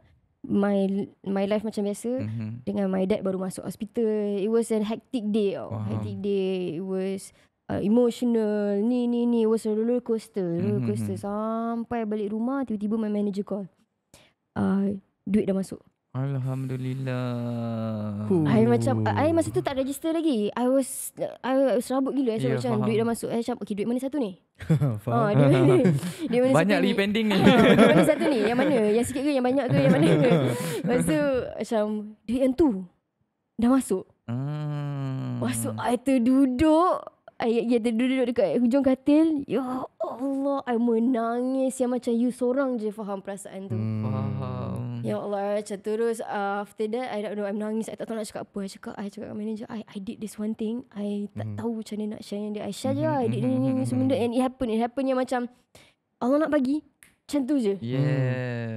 My, my life macam biasa. Mm-hmm. Dengan my dad baru masuk hospital. It was a hectic day tau. Oh. Wow. Hectic day. It was... Uh, emotional ni ni ni was a roller coaster roller mhm, coaster mhm. sampai balik rumah tiba-tiba my manager call uh, duit dah masuk Alhamdulillah. Huh. I macam I masa tu tak register lagi. I was I, was rabut gila so yeah, macam faham. duit dah masuk. Eh, I macam okay duit mana satu ni? Oh, dia mana, duit mana banyak lagi pending ni. Ah, duit mana satu ni? Yang mana? Yang sikit ke yang banyak tu, yang mana? Ke? Masa macam duit yang tu dah masuk. Hmm. Masuk I terduduk Ayat dia terduduk dekat hujung katil Ya Allah I menangis Yang macam you seorang je faham perasaan tu hmm. Faham Ya Allah Macam terus uh, After that I don't know I'm nangis I tak tahu nak cakap apa I cakap I cakap dengan manager I, I did this one thing I tak hmm. tahu macam mana Nak share dengan dia I share mm-hmm. je hmm, lah I hmm, did ni ni ni And it happen It happen yang macam Allah nak bagi macam tu je. Yes.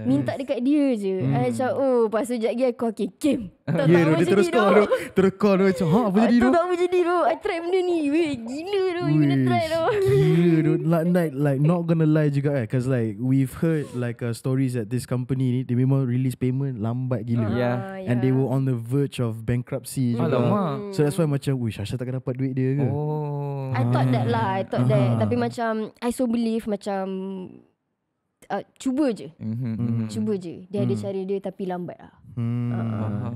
Hmm. Minta dekat dia je. Hmm. Ay, macam, oh, lepas sejak sekejap lagi aku, okay, Kim. Tak yeah, tahu dia terus call tu. Terus call tu macam, ha, apa ah, jadi tu? Tak tahu jadi tu. I try benda ni. Weh, gila tu. Weh, gila tu. Gila tu. Like, like, not gonna lie juga eh. Cause like, we've heard like uh, stories that this company ni, they memang release payment lambat gila. Uh, yeah. And yeah. they were on the verge of bankruptcy juga. Alamak. Hmm. So that's why macam, weh, Syasha takkan dapat duit dia ke? Oh. I thought that lah. I thought uh-huh. that. Ah. Tapi macam, I so believe macam, uh, cuba je. Mm-hmm. Hmm. mm-hmm. Cuba je. Dia mm. ada hmm. cara dia tapi lambat lah. Hmm.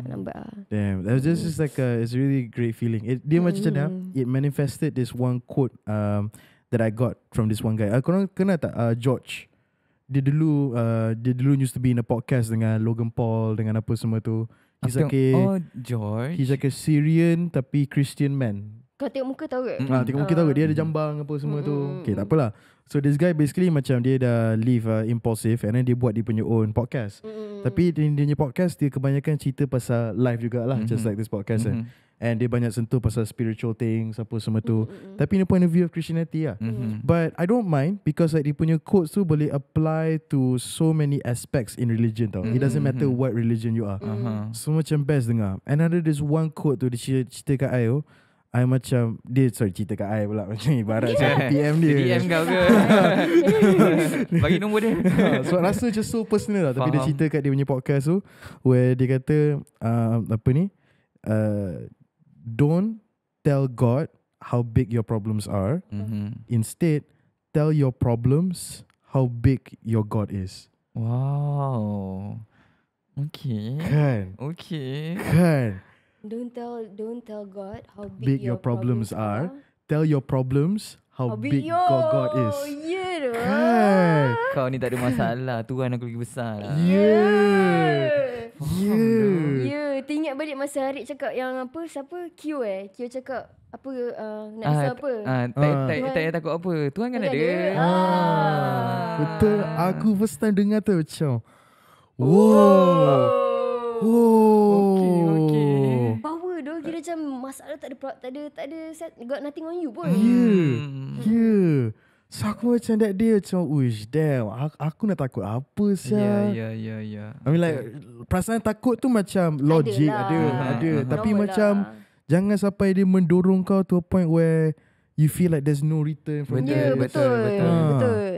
Uh, Damn, that just just like a, it's a really great feeling. It, dia macam mana? Hmm. It manifested this one quote um, that I got from this one guy. Uh, korang kenal tak uh, George? Dia dulu, uh, dia dulu used to be in a podcast dengan Logan Paul dengan apa semua tu. He's like a, oh George. He's like a Syrian tapi Christian man. Kau tengok muka tahu ke? Ah, mm-hmm. tengok muka tahu ke? Dia ada ah. jambang apa semua tu. Okay, tak apalah. So this guy basically macam dia dah live uh, impulsive and then dia buat dia punya own podcast. Mm-hmm. Tapi dia, dia punya podcast dia kebanyakan cerita pasal life jugalah. Mm-hmm. Just like this podcast Mm-hmm. Eh. And dia banyak sentuh pasal spiritual things apa semua tu. Mm-hmm. Tapi ni point of view of Christianity lah. Mm-hmm. But I don't mind because like dia punya quotes tu boleh apply to so many aspects in religion tau. Mm-hmm. It doesn't mm-hmm. matter what religion you are. Mm-hmm. So macam best dengar. And ada this one quote tu dia cerita kat I tu. Oh. I macam Dia sorry cerita kat I pula Macam ibarat yeah. macam PM dia DM kau ke Bagi nombor dia ha, So rasa macam so personal lah Tapi Faham. dia cerita kat dia punya podcast tu Where dia kata uh, Apa ni uh, Don't tell God How big your problems are mm-hmm. Instead Tell your problems How big your God is Wow Okay Kan Okay Kan Don't tell don't tell God how big, big your, your problems, problems are. are. Tell your problems how, how big, big your God is. Yeah. Kan. Kau ni tak ada masalah. Tuhan aku lagi besar. Lah. Yeah. Yeah. Ya, yeah. yeah. Ya, ingat balik masa hari cakap yang apa siapa Q eh. Q cakap apa uh, nak uh, apa? Ah, uh, tak, tak, ah. tak, takut apa. Tuhan kan ada. Ah. ah. Betul. Aku first time dengar tu macam. Oh. Wow. Oh. Oh. Okay, okay. Power dia kira macam masalah tak ada tak ada tak ada set, got nothing on you pun. Ya. Yeah. yeah. So aku macam that day macam Uish damn aku, aku nak takut apa sia ya, ya ya ya I mean like Perasaan takut tu macam Logik ada ha, Ada ha, Tapi ha. macam lah. Jangan sampai dia mendorong kau To a point where You feel like there's no return from Ya yeah, betul Betul, ah. betul. betul. Ha. betul.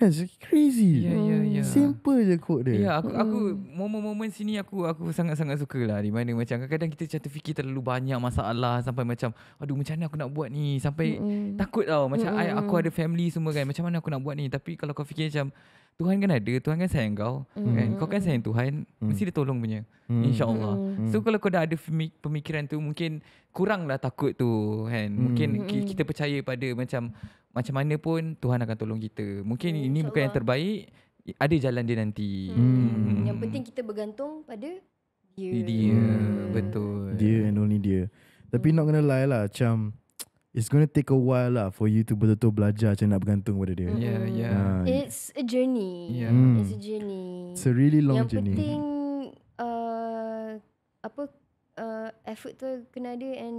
Yes, crazy. Yeah, yeah, yeah. Simple je quote dia. Ya, yeah, aku, aku hmm. momen-momen sini aku aku sangat-sangat suka lah. Di mana macam kadang-kadang kita macam fikir terlalu banyak masalah sampai macam, aduh macam mana aku nak buat ni? Sampai mm takut tau. Macam Mm-mm. aku hmm. ada family semua kan. Macam mana aku nak buat ni? Tapi kalau kau fikir macam, Tuhan kan ada Tuhan kan sayang kau mm. kan? Kau kan sayang Tuhan mm. Mesti dia tolong punya mm. InsyaAllah mm. So kalau kau dah ada Pemikiran tu Mungkin Kuranglah takut tu kan? Mm. Mungkin hmm. kita percaya pada Macam Macam mana pun Tuhan akan tolong kita Mungkin mm. ini bukan yang terbaik Ada jalan dia nanti mm. Mm. Yang penting kita bergantung Pada Dia, dia. Mm. Betul Dia and only dia Tapi mm. not gonna lie lah Macam It's going to take a while lah for you to betul-betul belajar macam nak bergantung pada dia. Yeah, mm. yeah. Uh, it's a journey. Yeah. Mm. It's a journey. It's a really long Yang journey. Yang penting uh, apa uh, effort tu kena ada and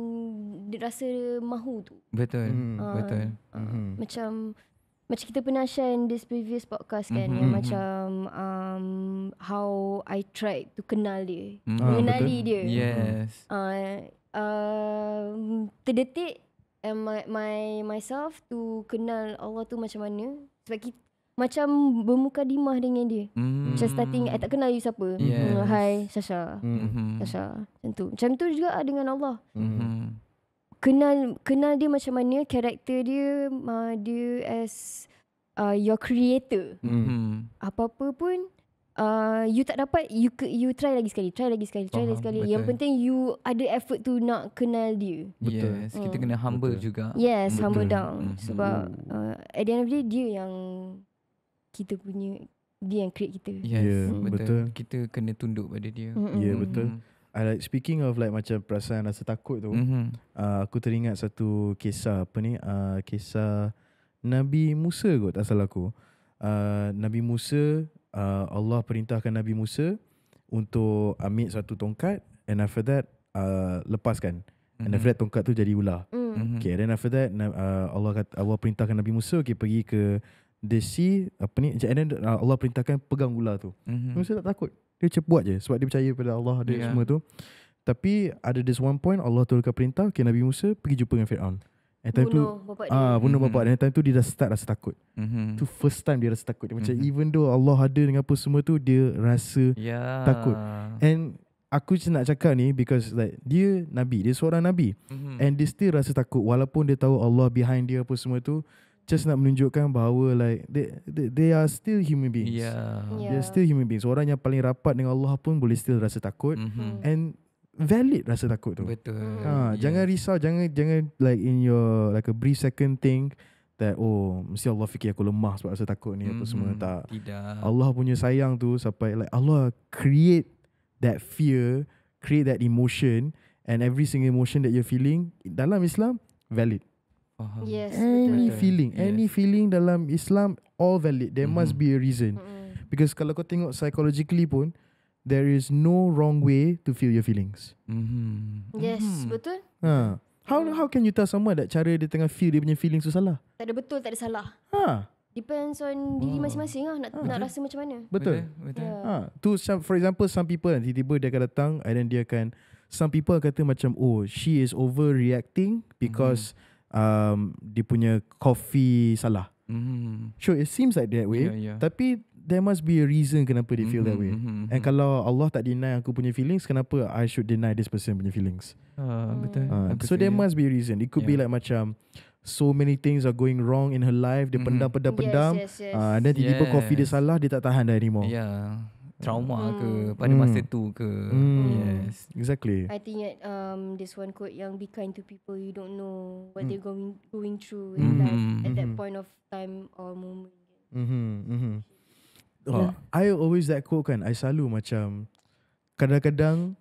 rasa mahu tu. Betul. Mm. Uh, betul. Ah, mm-hmm. Macam macam kita pernah share in this previous podcast kan mm-hmm. yang mm-hmm. macam um, how I tried to kenal dia, mm. mengenali ah, dia. Yes. Uh, uh, terdetik and my, my myself to kenal Allah tu macam mana sebab kita macam bermuka dimah dengan dia. Mm. Macam starting, I tak kenal you siapa. Yes. Mm, hi, Sasha. Mm-hmm. Sasha. Macam tu. Macam tu juga lah dengan Allah. Mm-hmm. Kenal kenal dia macam mana, karakter dia, uh, dia as uh, your creator. Mm-hmm. pun, uh, you tak dapat you you try lagi sekali try lagi sekali try Faham, lagi sekali betul. yang penting you ada effort to nak kenal dia betul yes, mm. kita kena humble betul. juga yes betul. humble down mm. sebab uh, at the end of the day dia yang kita punya dia yang create kita yes yeah, mm. betul. betul kita kena tunduk pada dia ya yeah, betul I like speaking of like macam perasaan rasa takut tu mm-hmm. uh, aku teringat satu kisah apa ni uh, kisah Nabi Musa kot tak salah aku uh, Nabi Musa Uh, Allah perintahkan Nabi Musa untuk ambil satu tongkat and after that uh, lepaskan mm-hmm. and after mhm. that tongkat tu jadi ular. Mm-hmm. Okay, then after that uh, Allah kata Allah perintahkan Nabi Musa okay pergi ke the sea apa ni and then uh, Allah perintahkan pegang ular tu. Mm-hmm. Musa tak takut. Dia cepat buat je sebab dia percaya pada Allah dan yeah. semua tu. Tapi ada this one point Allah turunkan perintah okay Nabi Musa pergi jumpa dengan Firaun. At time bunuh tu, bapak dia. Ah, bunuh mm-hmm. bapak dia. At time tu dia dah start rasa takut. Mm-hmm. Tu first time dia rasa takut. Dia macam mm-hmm. even though Allah ada dengan apa semua tu, dia rasa yeah. takut. And aku je nak cakap ni because like dia Nabi. Dia seorang Nabi. Mm-hmm. And dia still rasa takut walaupun dia tahu Allah behind dia apa semua tu. Just nak menunjukkan bahawa like they they, they are still human beings. Yeah. yeah. They are still human beings. Orang yang paling rapat dengan Allah pun boleh still rasa takut. Mm-hmm. And valid rasa takut tu. Betul. Ha, yeah. jangan risau, jangan jangan like in your like a brief second think that oh mesti Allah fikir aku lemah sebab rasa takut ni mm-hmm. apa semua tak. Tidak. Allah punya sayang tu sampai like Allah create that fear, create that emotion and every single emotion that you're feeling dalam Islam valid. Yes. Any betul. feeling, yes. any feeling dalam Islam all valid. There mm-hmm. must be a reason. Mm-hmm. Because kalau kau tengok psychologically pun, there is no wrong way to feel your feelings. Mm-hmm. Yes, mm-hmm. betul. Ha. How how can you tell someone that cara dia tengah feel dia punya feelings tu salah? Tak ada betul, tak ada salah. Ha. Depends on wow. diri oh. masing-masing lah nak, ha. nak rasa macam mana. Betul. Betul. betul. Yeah. Ha. To for example some people tiba-tiba dia akan datang and then dia akan some people kata macam oh she is overreacting because mm-hmm. um dia punya coffee salah. Mm-hmm. Sure it seems like that way. Yeah, yeah. Tapi there must be a reason kenapa they feel mm-hmm, that way. Mm-hmm, And mm-hmm. kalau Allah tak deny aku punya feelings, kenapa I should deny this person punya feelings? Uh, betul. Uh, so there must be a reason. It could yeah. be like macam so many things are going wrong in her life. Dia mm-hmm. pendam-pendam-pendam. Yes, yes, yes. Uh, then tiba-tiba yes. coffee dia salah, dia tak tahan dah anymore. Yeah. Trauma hmm. ke Pada masa hmm. tu ke hmm. Yes Exactly I think that um, This one quote Yang be kind to people You don't know What hmm. they're going going through In hmm. life hmm. At that mm-hmm. point of time Or moment hmm. Hmm yeah. Oh. Ya. I always that quote kan I selalu macam Kadang-kadang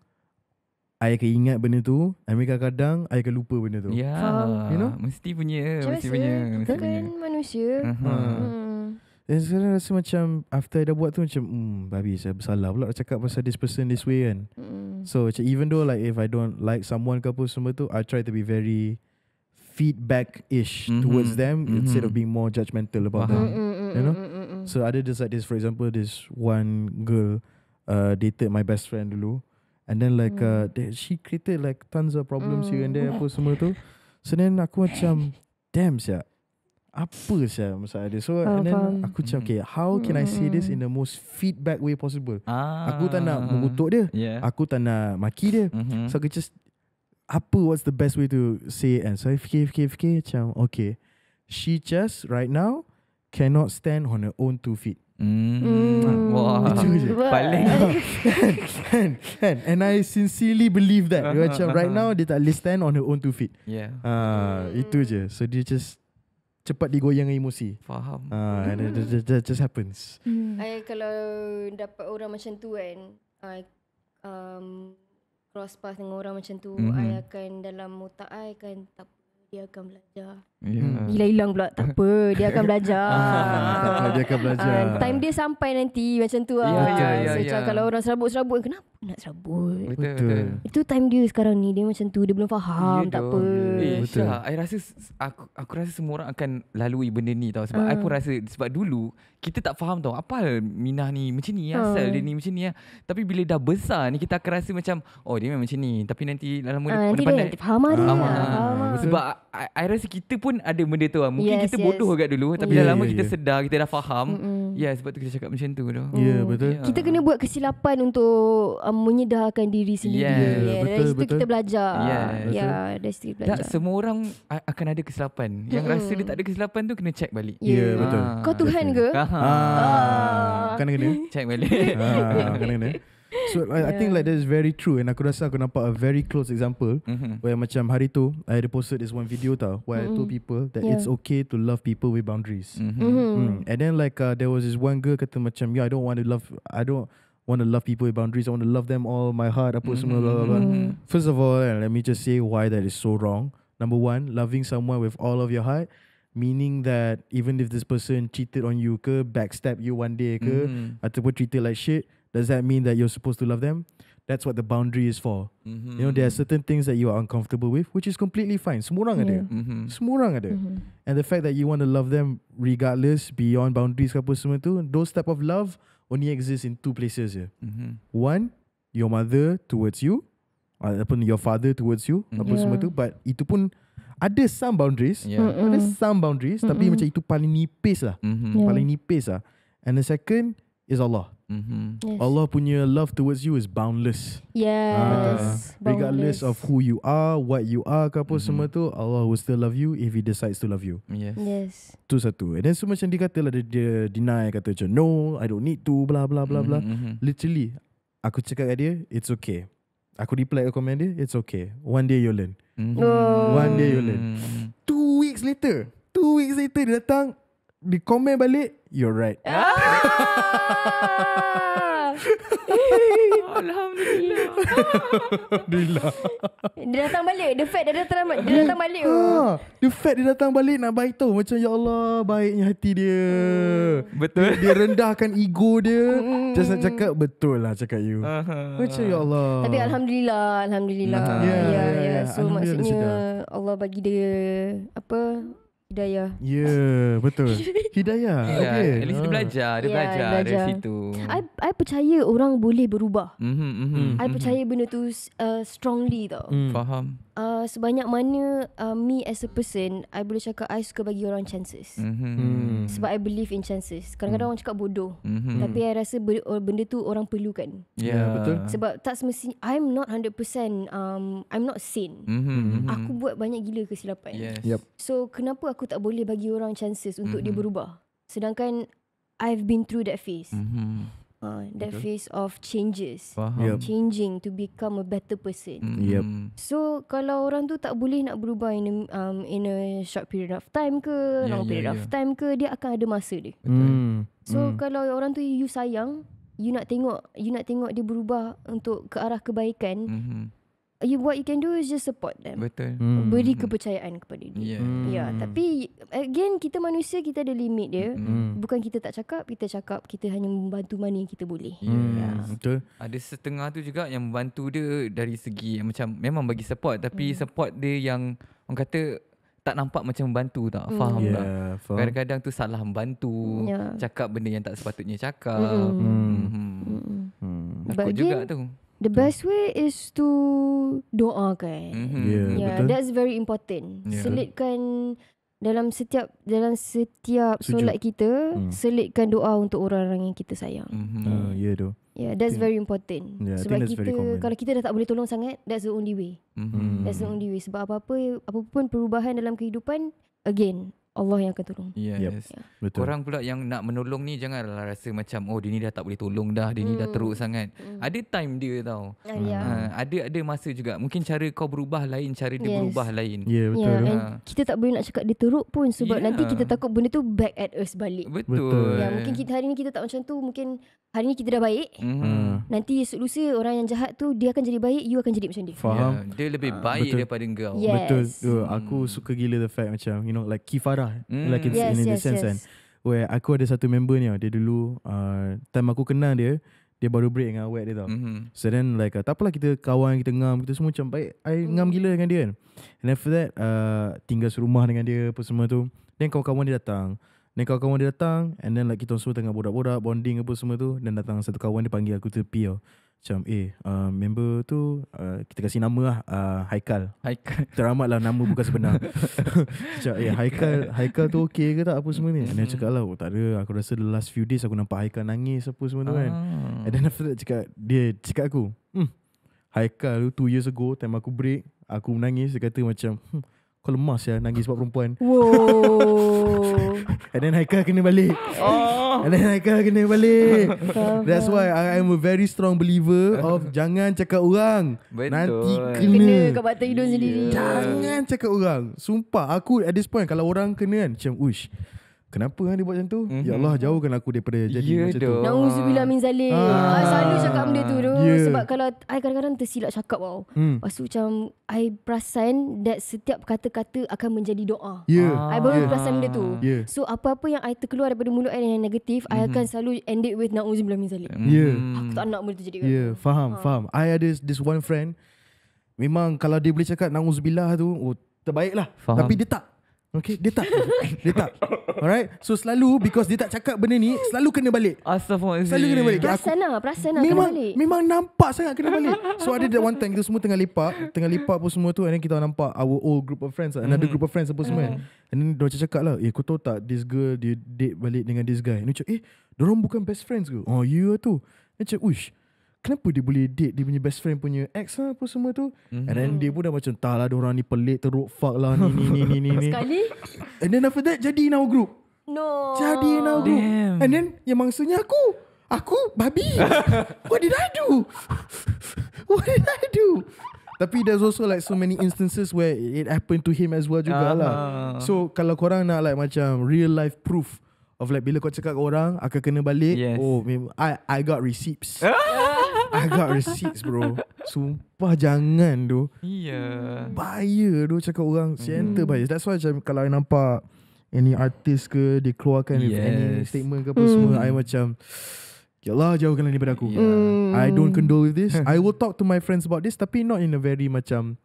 I akan ingat benda tu Tapi kadang-kadang I akan lupa benda tu Ya yeah. You know Mesti punya Cuma Mesti sia, punya Kan manusia uh-huh. hmm. And sekarang rasa macam After I dah buat tu macam hmm, Babi saya bersalah pula Cakap pasal this person this way kan hmm. So macam even though like If I don't like someone ke apa semua tu I try to be very Feedback-ish mm-hmm. Towards them mm-hmm. Instead of being more judgmental about uh-huh. them You know mm-hmm. So ada just like this For example This one girl uh, Dated my best friend dulu And then like mm. uh, hmm. She created like Tons of problems mm. Here and there hmm. Apa semua tu So then aku macam Damn siap Apa siap Masalah dia So and then Aku macam okay How can I say this hmm. In the most feedback way possible ah. Aku tak nak ah. Mengutuk dia yeah. Aku tak nak Maki dia mm-hmm. So aku just Apa What's the best way to Say it And so I fikir-fikir Macam okay She just Right now cannot stand on her own two feet. Mm. Wah. Itu je. Paling. and, and, kan. and I sincerely believe that. Uh-huh, macam uh right now, dia tak boleh stand on her own two feet. Yeah. Uh, mm. Itu je. So, dia just cepat digoyang emosi. Faham. Uh, and it, it, it just happens. Hmm. I, kalau dapat orang macam tu kan, I, um, cross path dengan orang macam tu, mm-hmm. akan dalam otak I akan tak dia akan belajar. Yeah. Hmm. Bila hilang pula tak apa, dia akan belajar. ah, dia akan belajar. Uh, time dia sampai nanti macam tu ah. Yeah, yeah, yeah, yeah. kalau orang serabut-serabut kenapa nak serabut? Betul, betul. Itu time dia sekarang ni dia macam tu, dia belum faham, yeah, tak apa. Eh, betul. Syah, rasa aku aku rasa semua orang akan lalui benda ni tau sebab uh. I pun ah. rasa sebab dulu kita tak faham tau apa minah ni macam ni asal uh. dia ni macam ni ah tapi bila dah besar ni kita akan rasa macam oh dia memang macam ni tapi nanti dalam mulut uh, nanti dia, lah dia, faham ah, Ah, ah, ah. Sebab I, I rasa kita pun ada benda tu lah. Mungkin yes, kita yes. bodoh agak dulu tapi mm. yeah, dah lama yeah, kita yeah. sedar, kita dah faham. Ya yeah, sebab tu kita cakap macam tu Ya yeah, mm. betul. Yeah. Kita kena buat kesilapan untuk um, menyedarkan diri sendiri. Ya yeah. yeah, betul dari betul. kita belajar. Ya yeah, dari situ kita belajar. Tak semua orang akan ada kesilapan. Mm-hmm. Yang rasa dia tak ada kesilapan tu kena check balik. Ya yeah, yeah, betul. Ah, Kau Tuhan betul. ke? Ha. Ah. Ah. check balik. Ha ah, kena kena. So I, yeah. I think like that is very true And aku rasa aku nampak A very close example mm-hmm. Where macam hari tu I had posted this one video tau Where mm-hmm. I told mm-hmm. people That yeah. it's okay to love people With boundaries mm-hmm. Mm-hmm. Mm. And then like uh, There was this one girl Kata macam Yeah I don't want to love I don't want to love people With boundaries I want to love them all My heart apa mm-hmm. semua, blah, blah, blah. Mm-hmm. mm-hmm. First of all eh, Let me just say Why that is so wrong Number one Loving someone With all of your heart Meaning that Even if this person Cheated on you ke Backstab you one day ke mm-hmm. Ataupun treated like shit does that mean that you're supposed to love them? That's what the boundary is for. Mm-hmm. You know, there are certain things that you are uncomfortable with, which is completely fine. Semua orang ada. Mm-hmm. Semua orang ada. Mm-hmm. And the fact that you want to love them regardless, beyond boundaries, apa semua tu, those type of love only exists in two places here. Mm-hmm. One, your mother towards you, ataupun your father towards you, mm-hmm. apa yeah. semua tu. But itu pun ada some boundaries. Yeah. Ada some boundaries, Mm-mm. tapi Mm-mm. macam itu paling nipis lah. Mm-hmm. Yeah. Paling nipis lah. And the second, is Allah. Mm-hmm. Yes. Allah punya love towards you is boundless. Yeah. Uh, boundless. Regardless of who you are, what you are, apa mm-hmm. semua tu, Allah will still love you if he decides to love you. Yes. Yes. Tu satu. And then so macam dikatalah dia, dia deny kata macam no, I don't need to blah blah blah blah. Mm-hmm, mm-hmm. Literally aku cakap kat dia, it's okay. Aku reply ke komen dia, it's okay. One day you learn. Mm-hmm. Oh. One day you learn. Mm-hmm. Two weeks later. Two weeks later dia datang, di komen balik you're right ah. Alhamdulillah Dia datang balik The fact dia datang balik Dia datang balik oh. The fact dia datang balik Nak baik tu Macam ya Allah Baiknya hati dia hmm. Betul Dia, dia rendahkan ego dia Just hmm. nak cakap Betul lah cakap you Macam ya Allah Tapi Alhamdulillah Alhamdulillah Ya yeah. yeah, yeah, yeah. So maksudnya Allah bagi dia Apa Hidayah. Ya, yeah, betul. Hidayah. Yeah, okay. At least dia ah. belajar, dia yeah, belajar, belajar dari situ. I I percaya orang boleh berubah. Mhm mhm. I percaya mhm, mhm. benda tu uh, strongly tau. Mm. Faham uh, sebanyak mana uh, me as a person I boleh cakap I suka bagi orang chances mm-hmm. Hmm. sebab I believe in chances kadang-kadang mm. orang cakap bodoh mm-hmm. tapi I rasa oh, benda tu orang perlukan ya yeah, yeah. betul sebab tak semestinya I'm not 100% um, I'm not sane mm-hmm. mm-hmm. aku buat banyak gila kesilapan yes. yep. so kenapa aku tak boleh bagi orang chances untuk mm-hmm. dia berubah sedangkan I've been through that phase mm-hmm uh, the okay. phase of changes Yep. changing to become a better person mm. yep. so kalau orang tu tak boleh nak berubah in a, um, in a short period of time ke yeah, long yeah, period yeah. of ya. time ke dia akan ada masa dia mm. so mm. kalau orang tu you sayang you nak tengok you nak tengok dia berubah untuk ke arah kebaikan mm-hmm you what you can do is just support them. Betul. Hmm. Beri kepercayaan kepada dia. Ya, yeah. hmm. yeah, tapi again kita manusia kita ada limit dia. Hmm. hmm. Bukan kita tak cakap, kita cakap kita hanya membantu mana yang kita boleh. Hmm. Yeah. Betul. Ada setengah tu juga yang membantu dia dari segi macam memang bagi support tapi hmm. support dia yang orang kata tak nampak macam membantu tak hmm. faham yeah, tak kadang-kadang tu salah membantu yeah. cakap benda yang tak sepatutnya cakap hmm hmm, hmm. hmm. hmm. Takut juga tu The hmm. best way is to doakan. Mm-hmm. Yeah, yeah that's very important. Yeah. Selitkan dalam setiap dalam setiap Sujud. solat kita, mm. selitkan doa untuk orang-orang yang kita sayang. Mm-hmm. Uh, ah, yeah, doh. Yeah, that's think, very important. Yeah, Sebab kita kalau kita dah tak boleh tolong sangat, that's the only way. Mm-hmm. That's the only way. Sebab apa-apa, apa pun perubahan dalam kehidupan, again, Allah yang akan tolong. Yes. Yep. Yeah. Betul. Orang pula yang nak menolong ni janganlah rasa macam oh dia ni dah tak boleh tolong dah, dia mm. ni dah hmm. teruk sangat. Mm. Ada time dia tau. Yeah. Ha, ya. ah, ada ada masa juga. Mungkin cara kau berubah lain, cara dia yes. berubah lain. Ya, yeah, betul. Yeah. Ya, ha. Kita tak boleh nak cakap dia teruk pun sebab yeah. nanti kita takut benda tu back at us balik. Betul. Ya, yeah, mungkin kita hari ni kita tak macam tu, mungkin hari ni kita dah baik. Mm. Nanti esok orang yang jahat tu dia akan jadi baik, you akan jadi macam dia. Faham. Yeah. Dia lebih ah, baik uh, daripada kau. Yes. Betul. Uh, aku hmm. suka gila the fact macam you know like Kifara sejarah mm. like in, yes, in, in yes, the sense yes. kan where aku ada satu member ni dia dulu uh, time aku kenal dia dia baru break dengan awet dia tau. Mm-hmm. So then like uh, tak apalah kita kawan kita ngam kita semua macam baik I mm. ngam gila dengan dia kan. And after that uh, tinggal serumah dengan dia apa semua tu. Then kawan-kawan dia datang. Then kawan-kawan dia datang and then like kita semua tengah borak-borak bonding apa semua tu dan datang satu kawan dia panggil aku tepi tau macam eh uh, member tu uh, kita kasih nama lah uh, Haikal. Haikal. Teramat lah nama bukan sebenar. macam eh Haikal, Haikal tu okey ke tak apa semua ni? mm dia cakap lah oh, tak aku rasa the last few days aku nampak Haikal nangis apa semua tu kan. ah. And then after that cakap, dia cakap aku hmm, Haikal tu 2 years ago time aku break aku menangis dia kata macam hmm, kau lemas ya Nangis sebab perempuan Whoa. And then Haikal kena balik oh. And then Haikal kena balik That's why I am a very strong believer Of jangan cakap orang Betul. Nanti kena Kena kat batang hidung yeah. sendiri Jangan cakap orang Sumpah Aku at this point Kalau orang kena kan Macam ush Kenapa ha, dia buat macam tu? Mm-hmm. Ya mhm. Allah jauhkan aku daripada jadi yeah macam dah. tu. Nauzubillah min zalim. Ha. Ah. Ah, ha. Selalu cakap benda tu tu. Yeah. Sebab kalau I kadang-kadang tersilap cakap tau. Hmm. Lepas tu macam I perasan that setiap kata-kata akan menjadi doa. Yeah. Ha. I baru yeah. perasan benda tu. Yeah. So apa-apa yang I terkeluar daripada mulut I yang negatif, mm-hmm. akan mhm. selalu end it with nauzubillah min zalim. Yeah. Aku tak nak benda tu jadi. Kan? Ya, yeah. Faham, ha. faham. I ada this one friend. Memang kalau dia boleh cakap nauzubillah tu, oh, terbaiklah. Faham. Tapi dia tak. Okay Dia tak Dia tak Alright So selalu Because dia tak cakap benda ni Selalu kena balik Astaghfirullahaladzim Selalu kena balik Perasan lah Perasan lah memang, kena balik Memang nampak sangat kena balik So ada that one time Kita semua tengah lipat, Tengah lipat pun semua tu And then kita nampak Our old group of friends Another mm-hmm. group of friends Apa semua kan And then dia macam cakap lah Eh kau tahu tak This girl dia date balik Dengan this guy And dia cakap Eh Diorang bukan best friends ke Oh you ya yeah, tu Dia cakap Uish kenapa dia boleh date dia punya best friend punya ex lah apa semua tu mm-hmm. and then dia pun dah macam tak lah diorang ni pelik teruk fuck lah ni ni ni ni ni sekali and then after that jadi now group no jadi now group Damn. and then yang mangsanya aku aku babi what did I do what did I do tapi there's also like so many instances where it happened to him as well juga lah. Uh-huh. So kalau korang nak like macam real life proof of like bila kau cakap orang akan kena balik. Yes. Oh, I I got receipts. Ah. I got receipts bro Sumpah jangan tu yeah. Bahaya tu cakap orang Center mm. That's why macam kalau I nampak Any artist ke Dia keluarkan yes. Any statement ke apa mm. semua I mm. macam Yalah jauhkanlah daripada aku yeah. Mm. I don't condole with this I will talk to my friends about this Tapi not in a very macam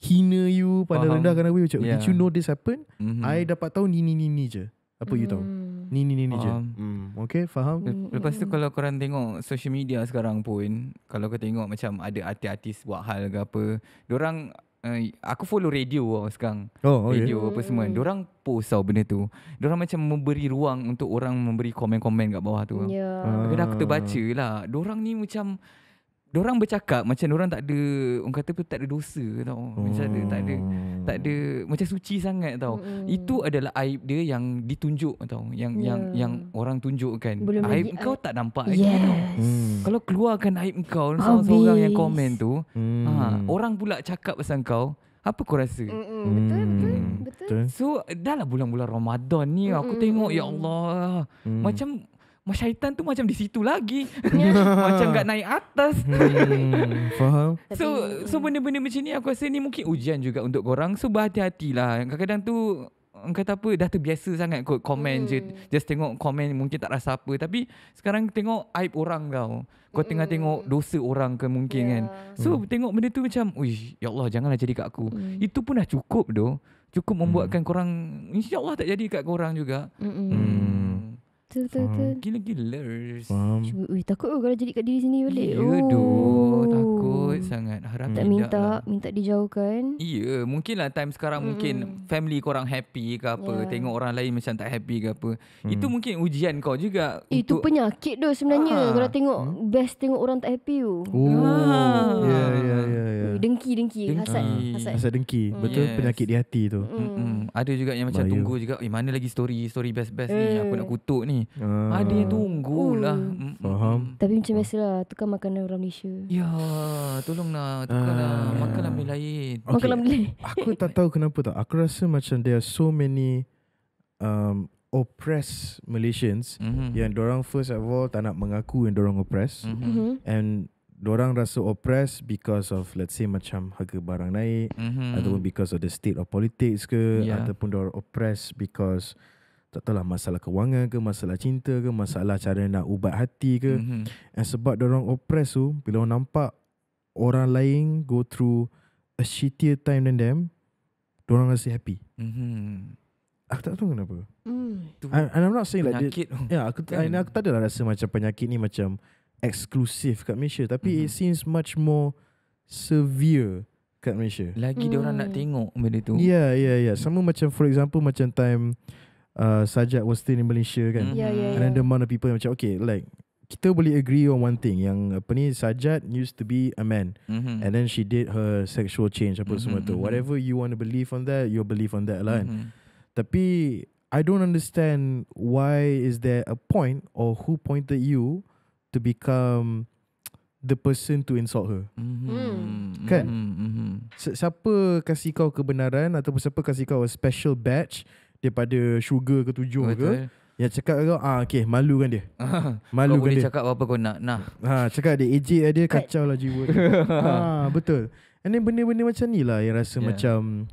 Hina you Pada uh-huh. rendahkan aku yeah. did you know this happen mm-hmm. I dapat tahu ni ni ni ni je Apa mm. you tahu mm. Ni ni ni ni je. Hmm. Okay faham. Hmm. Lepas tu kalau korang tengok social media sekarang pun. Kalau kau tengok macam ada artis-artis buat hal ke apa. Diorang Uh, aku follow radio tau lah sekarang oh, okay. Radio apa semua hmm. Diorang post tau benda tu Diorang macam memberi ruang Untuk orang memberi komen-komen kat bawah tu Ya yeah. ah. Aku terbaca lah Diorang ni macam orang bercakap macam orang tak ada orang kata tu tak ada dosa tau. Hmm. Macam ada tak ada tak ada hmm. macam suci sangat tau. Hmm. Itu adalah aib dia yang ditunjuk tau. Yang yeah. yang yang orang tunjukkan. Belum aib kau aib. tak nampak yes. aib tau. Hmm. Kalau keluarkan aib kau sama seorang yang komen tu, hmm. ha, orang pula cakap pasal kau, apa kau rasa? Hmm. Betul, betul, betul. So, dah lah bulan-bulan Ramadan ni aku hmm. tengok ya Allah. Hmm. Macam Mak syaitan tu macam di situ lagi ya. Macam kat naik atas hmm, Faham So So benda-benda macam ni Aku rasa ni mungkin ujian juga Untuk korang So berhati lah. Kadang-kadang tu Kata apa Dah terbiasa sangat kot Comment hmm. je Just tengok komen Mungkin tak rasa apa Tapi Sekarang tengok Aib orang kau Kau tengah hmm. tengok Dosa orang ke mungkin yeah. kan So hmm. tengok benda tu macam Uish Ya Allah janganlah jadi kat aku hmm. Itu pun dah cukup doh Cukup hmm. membuatkan hmm. korang InsyaAllah tak jadi kat korang juga Hmm, hmm. Hmm, betul betul betul. Gila gila. Cuba, takut kalau jadi kat diri sini boleh. Ya yeah, oh. takut hmm. sangat harap hmm. tak minta lah. minta dijauhkan iya mungkin lah time sekarang hmm. mungkin family korang happy ke apa yeah. tengok orang lain macam tak happy ke apa hmm. itu mungkin ujian kau juga eh, untuk... itu penyakit tu sebenarnya ah. kalau tengok huh? Hmm. best tengok orang tak happy tu oh. oh, ya ya ah. ya, ya, ya. dengki dengki hasad hmm. hasad dengki betul yes. penyakit di hati tu hmm. ada juga yang macam Bayu. tunggu juga eh mana lagi story story best-best eh. ni aku nak kutuk ni ah. ada yang tunggulah hmm. faham tapi macam biasalah tukar makanan orang Malaysia ya tolonglah tukarlah uh, makanan yeah. lain. Okay. Makanan lah lain. aku tak tahu kenapa tak. Aku rasa macam there are so many um oppressed Malaysians mm-hmm. yang orang first of all tak nak mengaku yang orang oppressed mm-hmm. and Diorang rasa oppressed because of let's say macam harga barang naik mm-hmm. ataupun because of the state of politics ke yeah. ataupun diorang oppressed because tak tahu lah masalah kewangan ke masalah cinta ke masalah cara nak ubat hati ke mm-hmm. and sebab diorang oppressed tu bila orang nampak orang lain go through a shittier time than them, orang rasa happy. Mm-hmm. Aku tak tahu kenapa. Mm. I, and I'm not saying penyakit. like this. Yeah, aku, kan. aku tak adalah rasa macam penyakit ni macam exclusive kat Malaysia. Tapi mm-hmm. it seems much more severe kat Malaysia. Lagi mm. orang nak tengok benda tu. Yeah, yeah, yeah. Sama macam for example macam time uh, Sajat was still in Malaysia kan. Yeah, mm. yeah, yeah. And then the amount of people yang macam okay like kita boleh agree on one thing yang apa ni Sajat used to be a man mm-hmm. and then she did her sexual change apa mm-hmm. semua tu mm-hmm. whatever you want to believe on that you believe on that lah kan. mm-hmm. tapi I don't understand why is there a point or who pointed you to become the person to insult her mm-hmm. Hmm. kan mm-hmm. mm-hmm. siapa kasih kau kebenaran ataupun siapa kasih kau a special badge daripada sugar ke tujuh ke Ya cakap kau ah okey malu kan dia. malu kan dia. Kau boleh cakap apa kau nak. Nah. Ha cakap dia ej, dia kacau lah jiwa dia. ha betul. Ini benda-benda macam ni lah yang rasa yeah. macam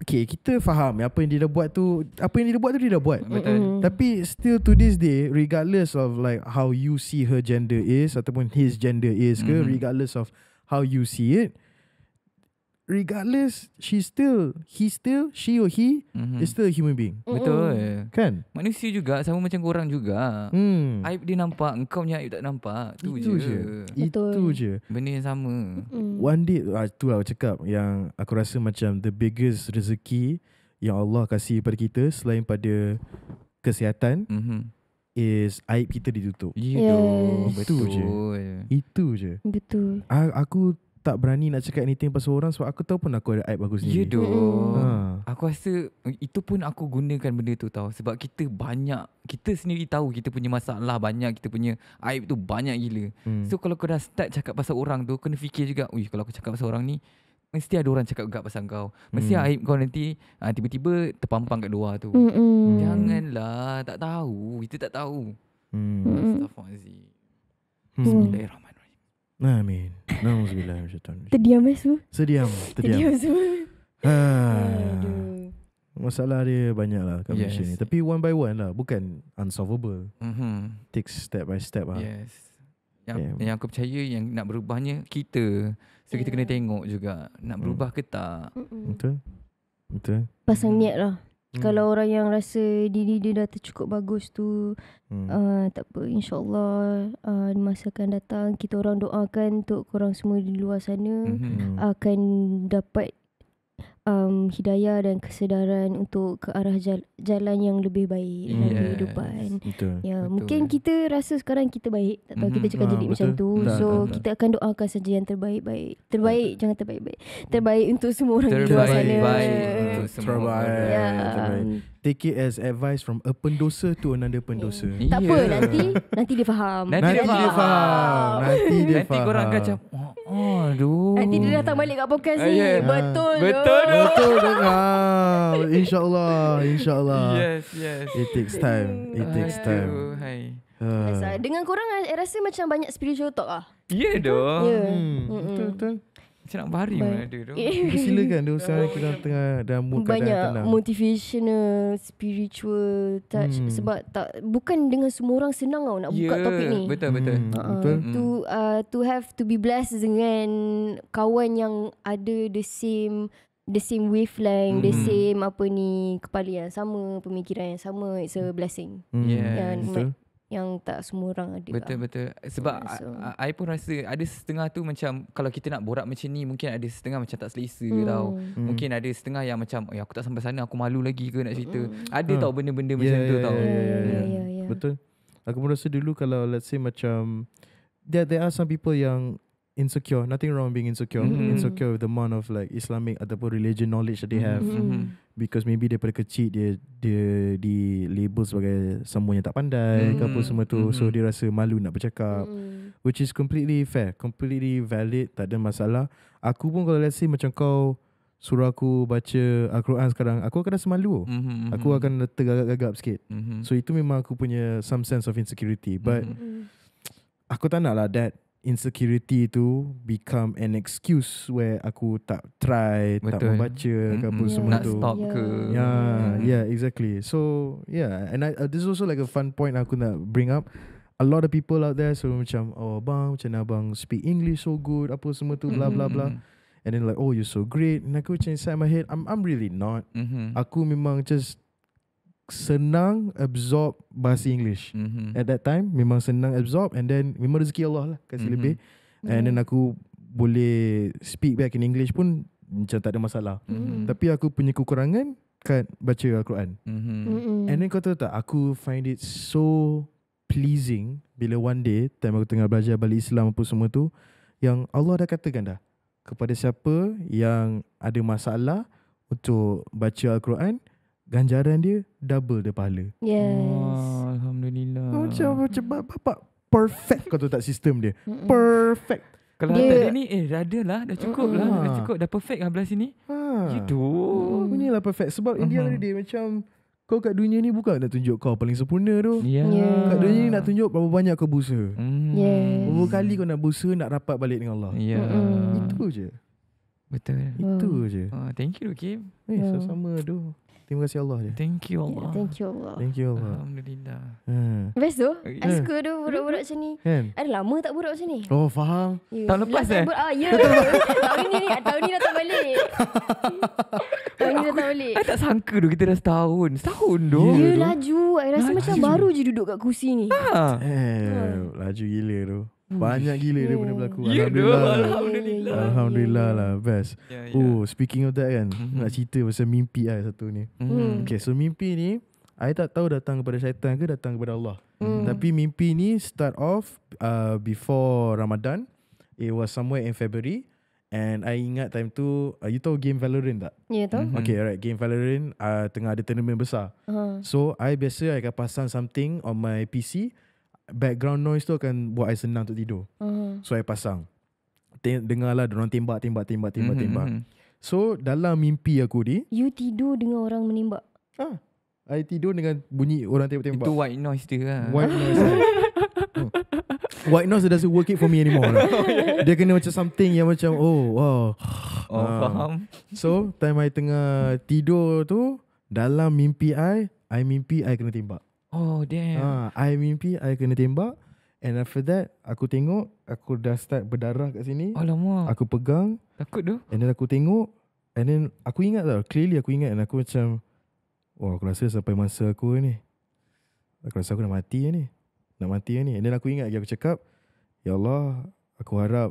Okay kita faham apa yang dia dah buat tu Apa yang dia dah buat tu dia dah buat Betul. Tapi still to this day Regardless of like how you see her gender is Ataupun his gender is ke mm-hmm. Regardless of how you see it regardless she still he still she or he mm-hmm. is still a human being mm-hmm. betul mm-hmm. Eh. kan manusia juga sama macam orang juga mm. aib dia nampak engkau punya aib tak nampak tu itu je. je itu betul. je benda yang sama mm. one day uh, ah, tu aku cakap yang aku rasa macam the biggest rezeki yang Allah kasih kepada kita selain pada kesihatan mm-hmm. Is aib kita ditutup yeah. Itu betul. je Itu je Betul Aku tak berani nak cakap anything pasal orang sebab aku tahu pun aku ada aib aku sendiri. Ya doh. Ha. Aku rasa eh, itu pun aku gunakan benda tu tau sebab kita banyak kita sendiri tahu kita punya masalah banyak kita punya aib tu banyak gila. Hmm. So kalau kau dah start cakap pasal orang tu kena fikir juga, "Uy, kalau aku cakap pasal orang ni mesti ada orang cakap gak pasal kau. Mesti hmm. aib kau nanti ha, tiba-tiba terpampang kat luar tu." Hmm. Janganlah, tak tahu, kita tak tahu. Hmm. Mm. Astaghfirullahalazim. Hmm. Bismillahirrahmanirrahim. Amin. Nauzubillah min syaitan. Terdiam eh semua. Sediam, terdiam. Terdiam semua. Ha. Masalah dia banyak lah kat yes. ni. Tapi one by one lah. Bukan unsolvable. Mm-hmm. Takes step by step lah. Yes. Yang, yeah. yang aku percaya yang nak berubahnya kita. So kita kena tengok juga. Nak berubah mm. ke tak. Betul. Betul. Pasang niat lah. Hmm. Kalau orang yang rasa diri dia dah cukup bagus tu hmm. uh, tak apa insyaallah uh, di masa akan datang kita orang doakan untuk korang semua di luar sana hmm. akan dapat um, hidayah dan kesedaran untuk ke arah jalan yang lebih baik yes. lebih depan. Betul. Ya, betul. mungkin kita rasa sekarang kita baik, tak mm-hmm. kita cakap ah, jadi betul. macam tu. Tak, so tak, tak, kita akan doakan saja yang terbaik-baik. Terbaik tak. jangan terbaik-baik. Terbaik untuk semua orang terbaik, di luar Terbaik, terbaik, baik. Uh, terbaik. Semua. Ya. Terbaik take it as advice from a pendosa to another pendosa. Oh, tak apa nanti nanti dia faham. Nanti, nanti dia, faham. dia faham. Nanti dia nanti faham. Nanti korang akan macam oh, aduh. Nanti dia datang balik kat podcast ni. Uh, yeah. Betul. Ah. Betul. Betul. Do. betul do. insyaallah, insyaallah. Yes, yes. It takes time. It takes time. Aduh, hai. Uh. Dengan korang rasa macam banyak spiritual talk lah. Ya yeah, doh. Yeah. Hmm. Betul betul. Macam nak bari mana, ada tu Silakan dia usaha kita tengah, tengah dalam mood Banyak tenang. motivational Spiritual touch hmm. Sebab tak Bukan dengan semua orang senang tau Nak yeah. buka ya, topik ni Betul betul, hmm. uh, betul? To uh, to have to be blessed dengan Kawan yang ada the same The same wavelength hmm. The same apa ni Kepala yang sama Pemikiran yang sama It's a blessing hmm. Yeah, yeah betul yang tak semua orang ada betul lah. betul sebab so, I, I pun rasa ada setengah tu macam kalau kita nak borak macam ni mungkin ada setengah macam tak selesa hmm. tau hmm. mungkin ada setengah yang macam eh, aku tak sampai sana aku malu lagi ke nak cerita hmm. ada hmm. tau benda-benda yeah, macam yeah, tu yeah, tau yeah, yeah, yeah. Yeah, yeah. Ya, ya. betul aku pun rasa dulu kalau let's say macam there there are some people yang insecure nothing wrong being insecure mm-hmm. insecure with the amount of like islamic ataupun religion knowledge that they hmm. have Mm-hmm because maybe daripada kecil dia dia di label sebagai semuanya tak pandai mm. ke hmm. semua tu mm-hmm. so hmm. dia rasa malu nak bercakap mm. which is completely fair completely valid tak ada masalah aku pun kalau let's say macam kau suruh aku baca al-Quran sekarang aku akan rasa malu mm-hmm. aku akan tergagap-gagap sikit mm-hmm. so itu memang aku punya some sense of insecurity but mm-hmm. aku tak nak lah that insecurity tu become an excuse where aku tak try Betul. tak membaca mm-hmm. apa yeah. semua Not tu stop yeah. ke yeah mm-hmm. yeah exactly so yeah and I, uh, this is also like a fun point aku nak bring up a lot of people out there so macam oh bang macam abang speak english so good apa semua tu bla bla bla and then like oh you're so great and aku macam inside my head i'm i'm really not mm-hmm. aku memang just senang absorb bahasa English. Mm-hmm. At that time memang senang absorb and then memang rezeki Allah lah kasih mm-hmm. lebih. And then aku boleh speak back in English pun macam tak ada masalah. Mhm. Mm-hmm. Tapi aku punya kekurangan kan baca Al-Quran. Mhm. Mm-hmm. And then kau tahu tak aku find it so pleasing bila one day time aku tengah belajar balik Islam apa semua tu yang Allah dah katakan dah kepada siapa yang ada masalah untuk baca Al-Quran mm ganjaran dia double dia pahala. Yes. Wah, alhamdulillah. Macam cepat bapak perfect kau tu tak sistem dia. Perfect. Kalau dia, tak ada ni eh ada lah dah cukup uh, lah dah cukup dah perfect lah belah sini. Ha. Gitu. Ya hmm. Oh, Ini lah perfect sebab uh-huh. India dia macam kau kat dunia ni bukan nak tunjuk kau paling sempurna tu. Yeah. yeah. Kat dunia ni nak tunjuk berapa banyak kau busa. Mm. Yes. Berapa kali kau nak busa nak rapat balik dengan Allah. Yeah. Mm-hmm. Itu je. Betul. Itu oh. je. Oh, thank you, Kim. Eh, yeah. Oh. sama-sama tu. Terima kasih Allah dia. Thank you ya, Allah. Yeah, thank you Allah. Thank you Allah. Alhamdulillah. Hmm. Best tu. Oh, yeah. I suka tu buruk-buruk macam ni. Yeah. Kan? Ada lama tak buruk macam ni. Oh faham. Yeah. Tahun lepas eh? Ah, ya. Tahun ni ni. Tahun ni datang balik. Tahun ni datang balik. Aku, aku tak sangka tu kita dah setahun. Setahun tu. Ya yeah, laju. I rasa laju. macam baru je duduk kat kursi ni. Ha. Eh, ha. Laju gila tu. Hmm. Banyak gila oh. dia pun berlaku yeah, Alhamdulillah no. Alhamdulillah lah. Alhamdulillah lah Best yeah, yeah. Oh speaking of that kan mm-hmm. Nak cerita pasal mimpi lah satu ni mm. Okay so mimpi ni I tak tahu datang kepada syaitan ke Datang kepada Allah mm. Tapi mimpi ni start off uh, Before Ramadan It was somewhere in February And I ingat time tu uh, You tahu game Valorant tak? Ya yeah, tahu mm-hmm. Okay alright Game Valorant uh, Tengah ada tournament besar uh-huh. So I biasa I akan pasang something On my PC background noise tu akan buat saya senang untuk tidur. Uh-huh. So saya pasang. Ten- dengarlah orang tembak tembak tembak tembak mm-hmm. tembak. Mm-hmm. So dalam mimpi aku ni, you tidur dengan orang menembak. Ah. I tidur dengan bunyi orang tembak-tembak. Itu white noise dia lah. White noise. lah. Oh. White noise doesn't work it for me anymore. Lah. Dia kena macam something yang macam oh wow. Oh uh. faham. So time I tengah tidur tu dalam mimpi I, I mimpi I kena tembak. Oh damn. Ha, I mimpi I kena tembak. And after that, aku tengok, aku dah start berdarah kat sini. Alamak. Aku pegang. Takut tu. And then aku tengok. And then aku ingat lah. Clearly aku ingat. And aku macam, wah aku rasa sampai masa aku ni. Aku rasa aku nak mati ni. Nak mati ni. And then aku ingat lagi aku cakap, Ya Allah, aku harap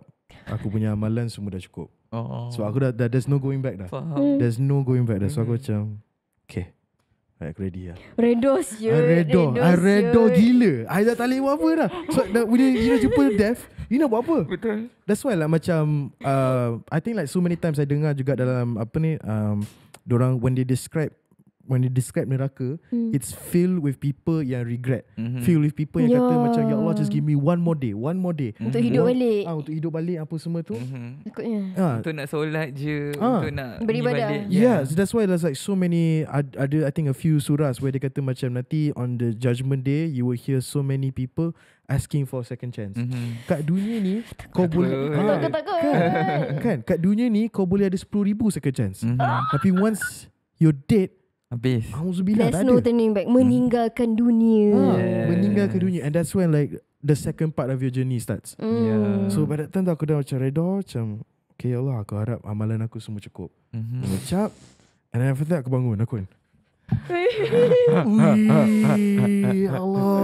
aku punya amalan semua dah cukup. Oh. So aku dah, dah there's no going back dah. Faham. There's no going back dah. So aku macam, okay. I like, ready lah Redos je yeah. I redo ah, redos redo gila I dah tak boleh buat apa dah So the, when you, you dah jumpa death You nak buat apa Betul That's why lah macam uh, I think like so many times I dengar juga dalam Apa ni um, Diorang when they describe when you describe neraka mm. it's filled with people yang regret mm-hmm. filled with people yang yeah. kata ya. macam ya Allah just give me one more day one more day mm-hmm. untuk hidup one, balik ah, untuk hidup balik apa semua tu mm-hmm. takutnya mm-hmm. ah. untuk nak solat je ah. untuk nak beribadah yeah. so that's why there's like so many ada I think a few surahs where they kata macam nanti on the judgement day you will hear so many people asking for a second chance mm-hmm. kat dunia ni kau boleh ah, kan? kan kat dunia ni kau boleh ada 10,000 second chance mm-hmm. tapi once you're dead Habis. Auzubillah ah, There's no ada. turning back. Meninggalkan hmm. dunia. Ha, yes. Meninggalkan dunia. And that's when like the second part of your journey starts. Mm. Yeah. So pada that time aku dah macam redor macam okay Allah aku harap amalan aku semua cukup. Mm -hmm. Ucap. And then after that aku bangun aku. Kan. Wih, Allah.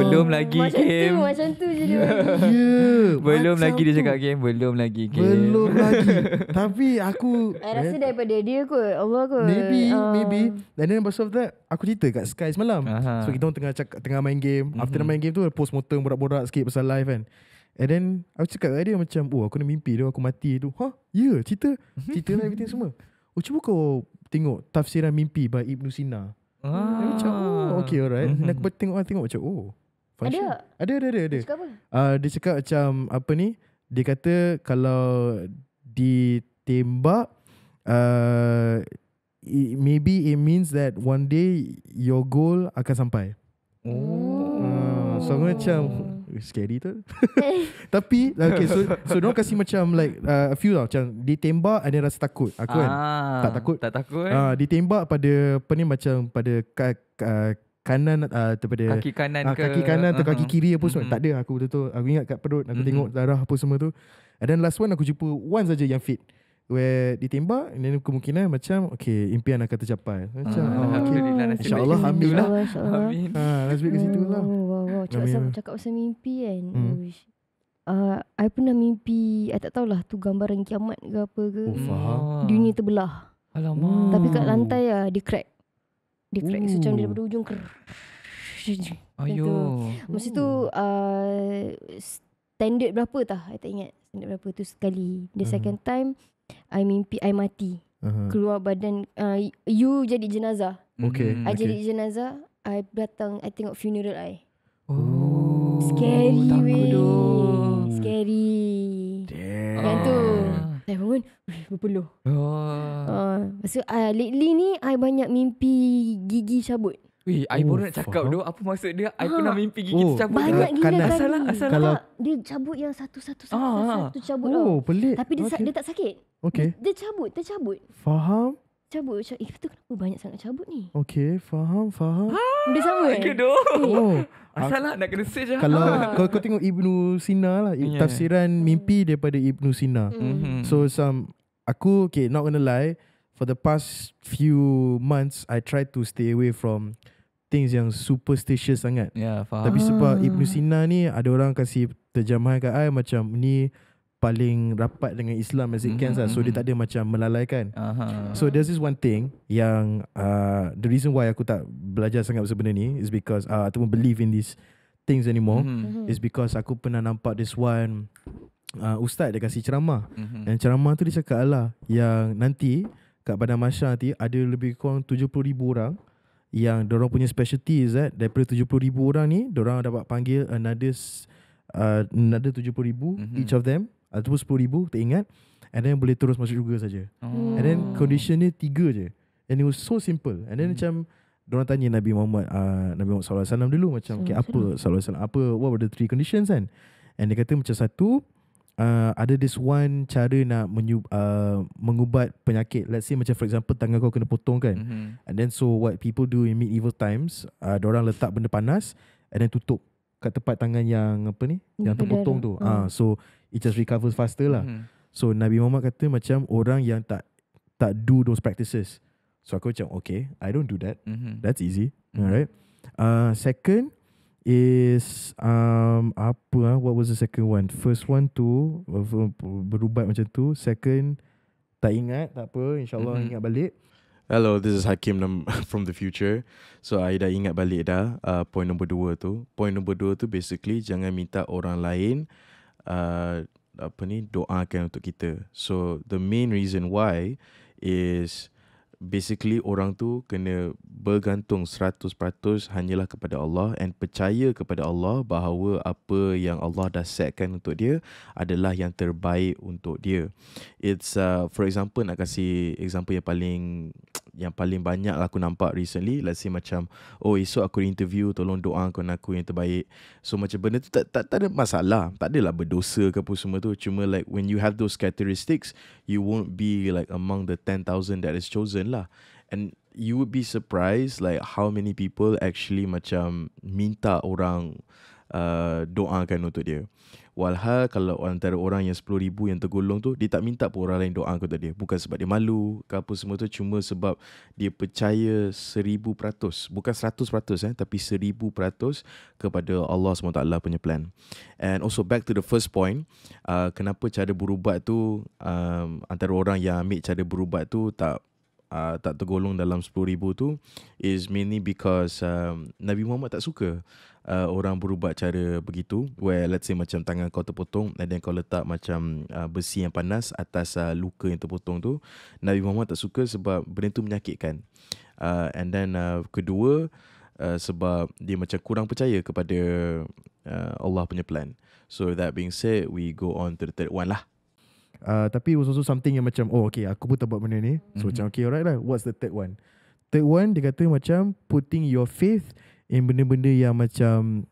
Belum lagi macam Kim. Tu, macam tu je dia. Yeah, belum macam lagi tu. dia cakap game, belum lagi game. Belum lagi. Tapi aku I rasa eh. daripada dia kot. Allah kot. Maybe, um. maybe. Dan then because tu, aku cerita kat Sky semalam. Aha. So kita orang tengah cakap, tengah main game. Mm-hmm. After mhm. main game tu post motor borak-borak sikit pasal live kan. And then aku cakap dengan dia macam, "Oh, aku nak mimpi dia, aku mati tu." Ha? Huh? Ya, yeah, cerita. Mhm. Cerita lah everything semua oh, cuba kau tengok tafsiran mimpi by Ibn Sina. Ah. Macam, oh, okay, alright. Mm-hmm. Nak aku tengok tengok macam, oh. Function. Ada. Ada, ada, ada. Dia cakap apa? Uh, dia cakap macam, apa ni? Dia kata kalau ditembak, uh, it, maybe it means that one day your goal akan sampai. Oh. Uh, so, macam, scary tu. Tapi okay, so so dia kasi macam like uh, a few lah macam tembak, ada rasa takut. Aku kan? ah, kan tak takut. Tak takut kan. Uh, eh? ah, tembak pada apa ni macam pada ka, kanan uh, daripada kaki kanan uh, ke kaki kanan atau uh-huh. kaki kiri apa semua. Mm-hmm. Tak ada aku betul tu. Aku ingat kat perut aku mm-hmm. tengok darah apa semua tu. And then last one aku jumpa one saja yang fit where ditembak dan kemungkinan macam okay impian akan tercapai macam ah, oh, okay. insyaallah amin lah. insyaallah amin ha ke situ lah oh, wow wow cakap, amin. cakap pasal mimpi kan hmm. uh, I pernah mimpi I tak tahulah tu gambaran kiamat ke apa ke oh, faham. Hmm. dunia terbelah alamak hmm. tapi kat lantai ah dia crack dia crack Ooh. macam dia daripada ujung ke ayo masa tu uh, standard berapa tah I tak ingat standard berapa tu sekali the hmm. second time I mimpi I mati. Uh-huh. Keluar badan uh, you jadi jenazah. Okay. Mm-hmm. I okay. jadi jenazah. I datang I tengok funeral I. Oh. Scary oh, weh. Scary. Damn. Yang tu. Saya oh. ah. bangun. ah Oh. Uh, so, uh, lately ni I banyak mimpi gigi cabut. Wih, I oh, nak cakap tu. Apa maksud dia? Ha. I pernah mimpi gigi oh, tercabut. Banyak gila kali. Asal, asal kalau dia cabut yang satu-satu satu, satu, ah. ah satu, ah. cabut Oh, tau. pelik. Tapi dia, okay. dia tak sakit. Okay. Dia, cabut, dia cabut. Faham. Cabut, cabut. Eh, itu kenapa oh, banyak sangat cabut ni? Okay, faham, faham. Ha. Dia sama kan? Eh? Oh. Asal lah, nak kena search lah. Kalau ha. kau, kau tengok Ibnu Sina lah. Yeah. Ya. Tafsiran mimpi daripada Ibnu Sina. Mm-hmm. So, some, aku, okay, not gonna lie for the past few months I try to stay away from things yang superstitious sangat. yeah, faham. Tapi sebab Ibn ah. Sina ni ada orang kasih terjemahan kat I macam ni paling rapat dengan Islam as it can. Mm-hmm. So dia mm-hmm. tak ada macam melalaikan. Aha. So there's this one thing yang uh, the reason why aku tak belajar sangat pasal benda ni is because uh, ataupun believe in these things anymore mm-hmm. mm-hmm. is because aku pernah nampak this one uh, ustaz dia kasi ceramah. Mm-hmm. Dan ceramah tu dia cakap lah yang nanti kat badan masyarakat nanti ada lebih kurang 70,000 orang yang diorang punya specialty is that daripada 70,000 orang ni diorang dapat panggil another uh, another 70,000 mm-hmm. each of them ataupun 10,000 tak ingat and then boleh terus masuk juga saja. Oh. And then condition dia tiga je. And it was so simple. And then mm. macam diorang tanya Nabi Muhammad uh, Nabi Muhammad SAW dulu macam okay, apa SAW apa what were the three conditions kan? And dia kata macam satu Uh, ada this one cara nak menyub, uh, mengubat penyakit. Let's say macam for example tangan kau kena potong kan. Mm-hmm. And then so what people do in medieval times, uh, orang letak benda panas and then tutup kat tempat tangan yang apa ni, mm yang terpotong mm-hmm. tu. Uh, so it just recovers faster lah. Mm-hmm. So Nabi Muhammad kata macam orang yang tak tak do those practices. So aku macam okay, I don't do that. Mm-hmm. That's easy. Mm-hmm. Alright. Uh, second, is um, apa ah what was the second one first one tu uh, uh, berubat macam tu second tak ingat tak apa insyaallah mm-hmm. ingat balik hello this is hakim from the future so i dah ingat balik dah uh, point number 2 tu point number 2 tu basically jangan minta orang lain uh, apa ni doakan untuk kita so the main reason why is basically orang tu kena bergantung 100% hanyalah kepada Allah and percaya kepada Allah bahawa apa yang Allah dah setkan untuk dia adalah yang terbaik untuk dia. It's uh, for example nak kasih example yang paling yang paling banyak lah aku nampak recently let's say macam oh esok aku interview tolong doa kau nak aku yang terbaik so macam benda tu tak tak, tak ada masalah tak adalah berdosa ke apa semua tu cuma like when you have those characteristics you won't be like among the 10000 that is chosen lah and you would be surprised like how many people actually macam minta orang uh, doakan untuk dia Walhal kalau antara orang yang 10,000 yang tergolong tu, dia tak minta pun orang lain doa kepada dia. Bukan sebab dia malu ke apa semua tu, cuma sebab dia percaya seribu peratus. Bukan 100% eh, tapi seribu peratus kepada Allah SWT punya plan. And also back to the first point, uh, kenapa cara berubat tu, um, antara orang yang ambil cara berubat tu tak Uh, tak tergolong dalam 10,000 tu is mainly because um, Nabi Muhammad tak suka uh, orang berubat cara begitu where let's say macam tangan kau terpotong and then kau letak macam uh, besi yang panas atas uh, luka yang terpotong tu Nabi Muhammad tak suka sebab benda tu menyakitkan uh, and then uh, kedua uh, sebab dia macam kurang percaya kepada uh, Allah punya plan so that being said we go on to the third one lah Uh, tapi it was also something yang macam Oh okay aku pun tak buat benda ni So mm-hmm. macam okay alright lah What's the third one Third one dia kata macam Putting your faith in benda-benda yang macam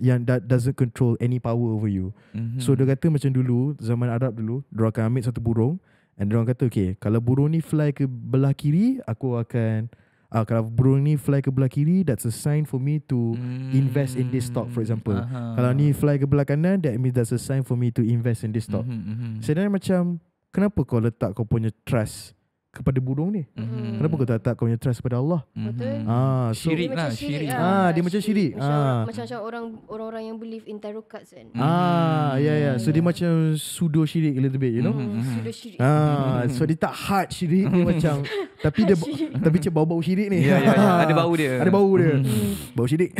yang that doesn't control any power over you. Mm-hmm. So dia kata macam dulu zaman Arab dulu, dia akan ambil satu burung and dia orang kata okey, kalau burung ni fly ke belah kiri, aku akan uh, kalau burung ni fly ke belah kiri, that's a sign for me to mm-hmm. invest in this stock for example. Uh-huh. Kalau ni fly ke belah kanan, that means that's a sign for me to invest in this stock. Mm-hmm. mm-hmm. So macam kenapa kau letak kau punya trust kepada burung ni. Mm-hmm. Kenapa kau tak tak kau punya trust kepada Allah? Mm-hmm. Ah, so, syirik lah, syirik. Lah. Lah. Ah, dia macam syirik. syirik. Macam, ah. macam orang orang-orang yang believe in tarot cards kan. Mm-hmm. Ah, ya yeah, ya. Yeah. So dia macam sudo syirik a little bit, you know. Mm-hmm. Pseudo syirik. Ah, so dia tak hard syirik dia macam tapi dia tapi cak bau-bau syirik ni. yeah, Yeah, yeah. Ada bau dia. Ada bau dia. Mhm. bau syirik.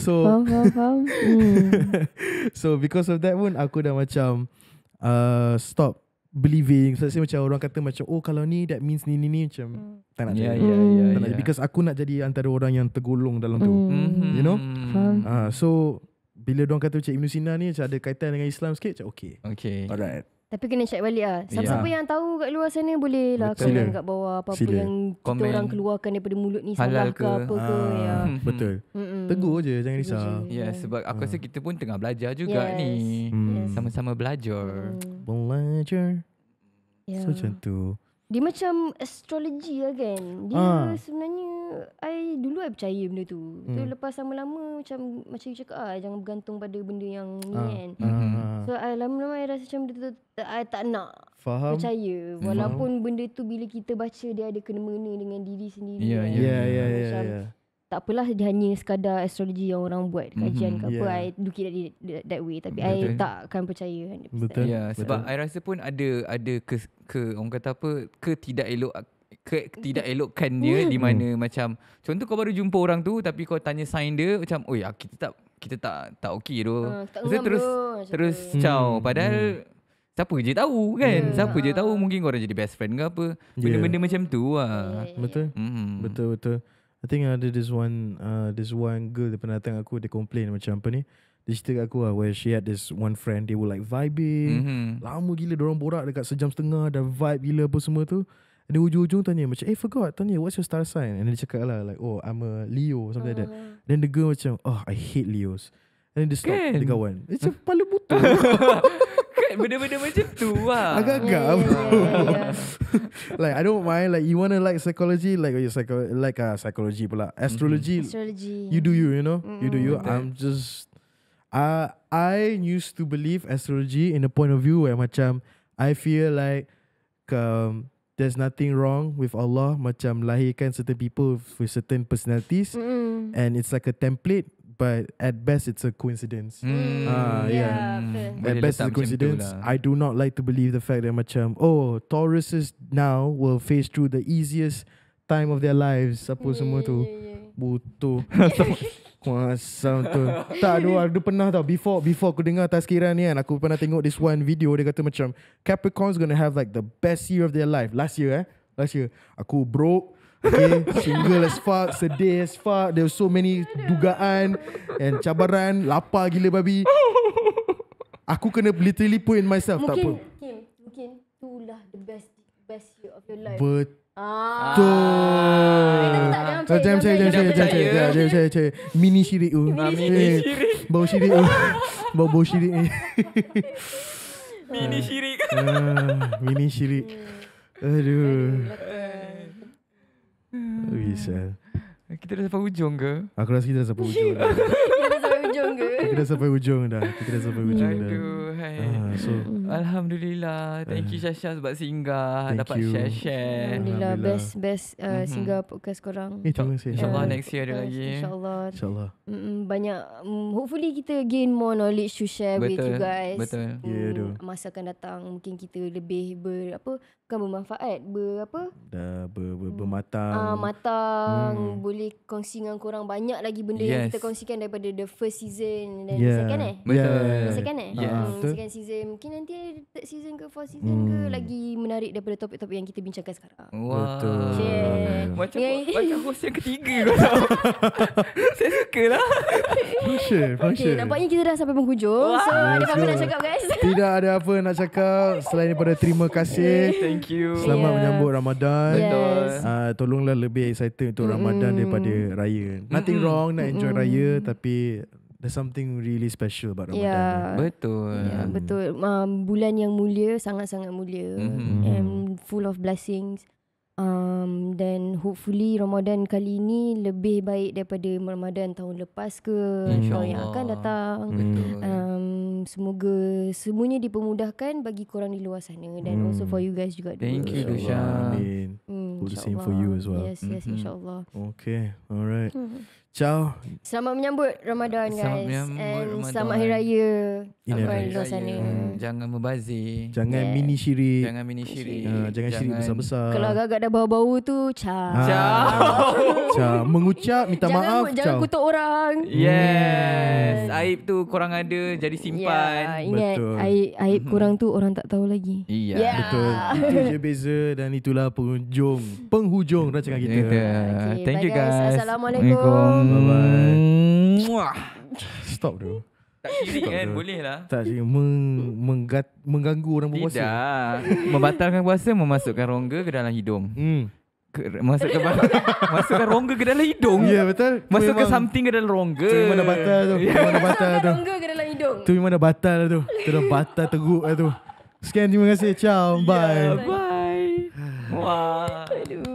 so hmm. so because of that pun aku dah macam uh, stop believing so, saya macam orang kata macam oh kalau ni that means ni ni ni macam mm. tak nak yeah, jadi. Yeah, yeah, hmm. ya. tak yeah. because aku nak jadi antara orang yang tergolong dalam tu. Mm-hmm. You know? Mm. Uh, so bila orang kata macam Ibn Sina ni macam ada kaitan dengan Islam sikit macam okay. Okay. Alright. Tapi kena check balik lah. Siapa-siapa ya. yang tahu kat luar sana boleh lah komen kat bawah apa-apa Sila. yang kita Comment. orang keluarkan daripada mulut ni salah ke apa ke. Ah. ya. Betul. Tegur je jangan risau. Ya, ya sebab aku rasa hmm. kita pun tengah belajar juga yes. ni. Hmm. Yes. Sama-sama belajar. Hmm. Belajar. Yeah. So macam tu. Dia macam astrologi lah kan. Dia ha. sebenarnya I dulu I percaya benda tu. Hmm. Tapi lepas lama-lama macam macam you cakap ah jangan bergantung pada benda yang ha. ni ah. kan. Ha. So I lama-lama I rasa macam benda tu I tak nak Faham. percaya. Walaupun Faham. benda tu bila kita baca dia ada kena mengena dengan diri sendiri. Ya ya ya ya. Macam yeah. Ya tak apalah hanya sekadar astrologi yang orang buat mhm. kajian mm-hmm, ke apa yeah. I look at it that way tapi Betul. I tak akan percaya 100%. Betul. Yeah, ya, sebab Betul. I rasa pun ada ada ke, ke orang kata apa ke tidak elok ke, tidak elokkan dia ya. di mana mm. macam contoh kau baru jumpa orang tu tapi kau tanya sign dia macam oi ah, kita tak kita tak tak okey ah, tu. Uh, so, terus bro, terus macam ciao mm. padahal hmm. Siapa je tahu kan yeah. Siapa je tahu Mungkin orang jadi best friend ke apa Benda-benda yeah. macam tu lah yeah. Ya, betul mm-hmm. Betul betul I think ada this one uh, This one girl Dia pernah datang aku Dia complain macam apa ni Dia cerita aku lah Where she had this one friend They were like vibing mm-hmm. Lama gila Diorang borak dekat sejam setengah Dah vibe gila apa semua tu dia ujung-ujung tanya macam Eh forgot Tanya what's your star sign And dia cakap lah Like oh I'm a Leo Something like that ah. Then the girl macam Oh I hate Leos And then dia stop kan? Dia kawan Dia macam kepala buta benda-benda macam tu lah. Agak-agak. like, I don't mind. Like, you want to like psychology? Like, your psycho like uh, psychology pula. Mm-hmm. Astrology. Mm-hmm. Astrology. You do you, you know? Mm-hmm. You do you. Mm-hmm. I'm just... Uh, I used to believe astrology in the point of view where macam, I feel like... Um, There's nothing wrong with Allah macam lahirkan certain people with certain personalities mm. and it's like a template but at best it's a coincidence. Mm. Uh, yeah. yeah mm. At best it's a coincidence. Lah. I do not like to believe the fact that macam oh Tauruses now will face through the easiest time of their lives. Apa yeah, hmm, semua tu? Butuh. Kuasa tu. Tak, aduh, aduh pernah tau. Before before aku dengar Tazkira ni kan, aku pernah tengok this one video. Dia kata macam, Capricorn's gonna have like the best year of their life. Last year eh. Last year. Aku broke. Okay Single as fuck Sedih as fuck There so many Dugaan And cabaran Lapar gila babi Aku kena literally put in myself mungkin, Tak apa Mungkin Mungkin tu lah the best Best year of your life But Betul. Ah. Jangan cakap, jangan cakap, jangan cakap, jangan cakap, jangan cakap. Mini syirik tu. Oh. Mini eh, syirik. Bau syirik tu. Oh. Bau bau syirik ni. Eh. Mini syirik. Ah, mini syirik. Hmm. Aduh. Wish hmm. eh. Kita dah sampai hujung ke? Aku rasa kita dah sampai hujung. sampai Kita dah sampai ujung dah. Kita dah sampai ujung dah. Aduh, hai. Ah, so, Alhamdulillah. Thank you ah. Shasha sebab singgah. Dapat you. share-share. Alhamdulillah. Best, best uh, mm-hmm. singgah podcast korang. Eh, terima kasih. InsyaAllah next year ada lagi. InsyaAllah. InsyaAllah. Banyak. Mm, hopefully kita gain more knowledge to share Betul. with you guys. Betul. Yeah, mm, do. Masa akan datang mungkin kita lebih ber... Apa? Bukan bermanfaat. Ber apa? Dah ber, ber, mm. bermatang. Ah, matang. Hmm. Boleh kongsi dengan korang banyak lagi benda yes. yang kita kongsikan daripada the first season dan yeah. the second eh? Betul. Yeah. second eh? Yeah. Hmm, betul. Second season. Mungkin nanti third season ke fourth season hmm. ke lagi menarik daripada topik-topik yang kita bincangkan sekarang. Wow. Betul. Yeah. Yeah. Macam, yeah. macam host yang ketiga. Saya suka lah. Function. Function. Okay, nampaknya kita dah sampai penghujung. Wow. So, yeah, ada apa-apa sure. nak cakap guys? Tidak ada apa nak cakap selain daripada terima kasih. Thank you. Selamat yeah. menyambut Ramadan. Yes. Uh, tolonglah lebih excited untuk mm. Ramadan daripada Raya. Nothing mm-hmm. wrong nak enjoy mm-hmm. Raya tapi There's something really special about Ramadan. Yeah. Right? Betul. Yeah, hmm. Betul. Um, bulan yang mulia, sangat-sangat mulia. Mm-hmm. And full of blessings. Um, then hopefully Ramadan kali ini lebih baik daripada Ramadan tahun lepas ke. tahun Yang akan datang. Um, semoga semuanya dipermudahkan bagi korang di luar sana. Dan mm. also for you guys juga. Thank juga. you, Dushan. Amin. Mm, the same for you as well. Yes, yes, mm-hmm. insyaAllah. Okay, alright. Mm-hmm. Ciao. Selamat menyambut Ramadan guys. menyambut And Ramadan. selamat Hari Raya. Hari Raya. Sana. Hmm. Jangan membazir. Jangan yeah. mini syirik. Jangan mini syirik. Uh, ah, jangan, jangan syirik besar-besar. Kalau agak ada bau-bau tu, ciao. Ah. Ciao. ciao. Mengucap, minta jangan, maaf. Jangan ciao. kutuk orang. Yes. yes. Aib tu kurang ada, jadi simpan. Yeah. Ingat, Betul. aib, aib mm-hmm. kurang tu orang tak tahu lagi. Iya. Yeah. Yeah. Betul. Itu je beza dan itulah penghujung, penghujung rancangan kita. Yeah. Okay. Thank Bye you guys. guys. Assalamualaikum. Assalamualaikum. Bye-bye. Stop dulu. Tak kiri kan boleh lah. Tak kiri meng, menggat, mengganggu orang berpuasa. Tidak. Membatalkan puasa memasukkan rongga ke dalam hidung. Hmm. masuk ke masuk ke rongga ke dalam hidung. Ya yeah, betul. Masuk memang, ke something ke dalam rongga. Tu mana batal tu? Yeah. Mana batal tu? Rongga ke dalam hidung. Tu mana batal tu? Tu dah batal teguk lah tu. Sekian terima kasih. Ciao. Bye. Ya, yeah, bye. bye. Wah. Aduh.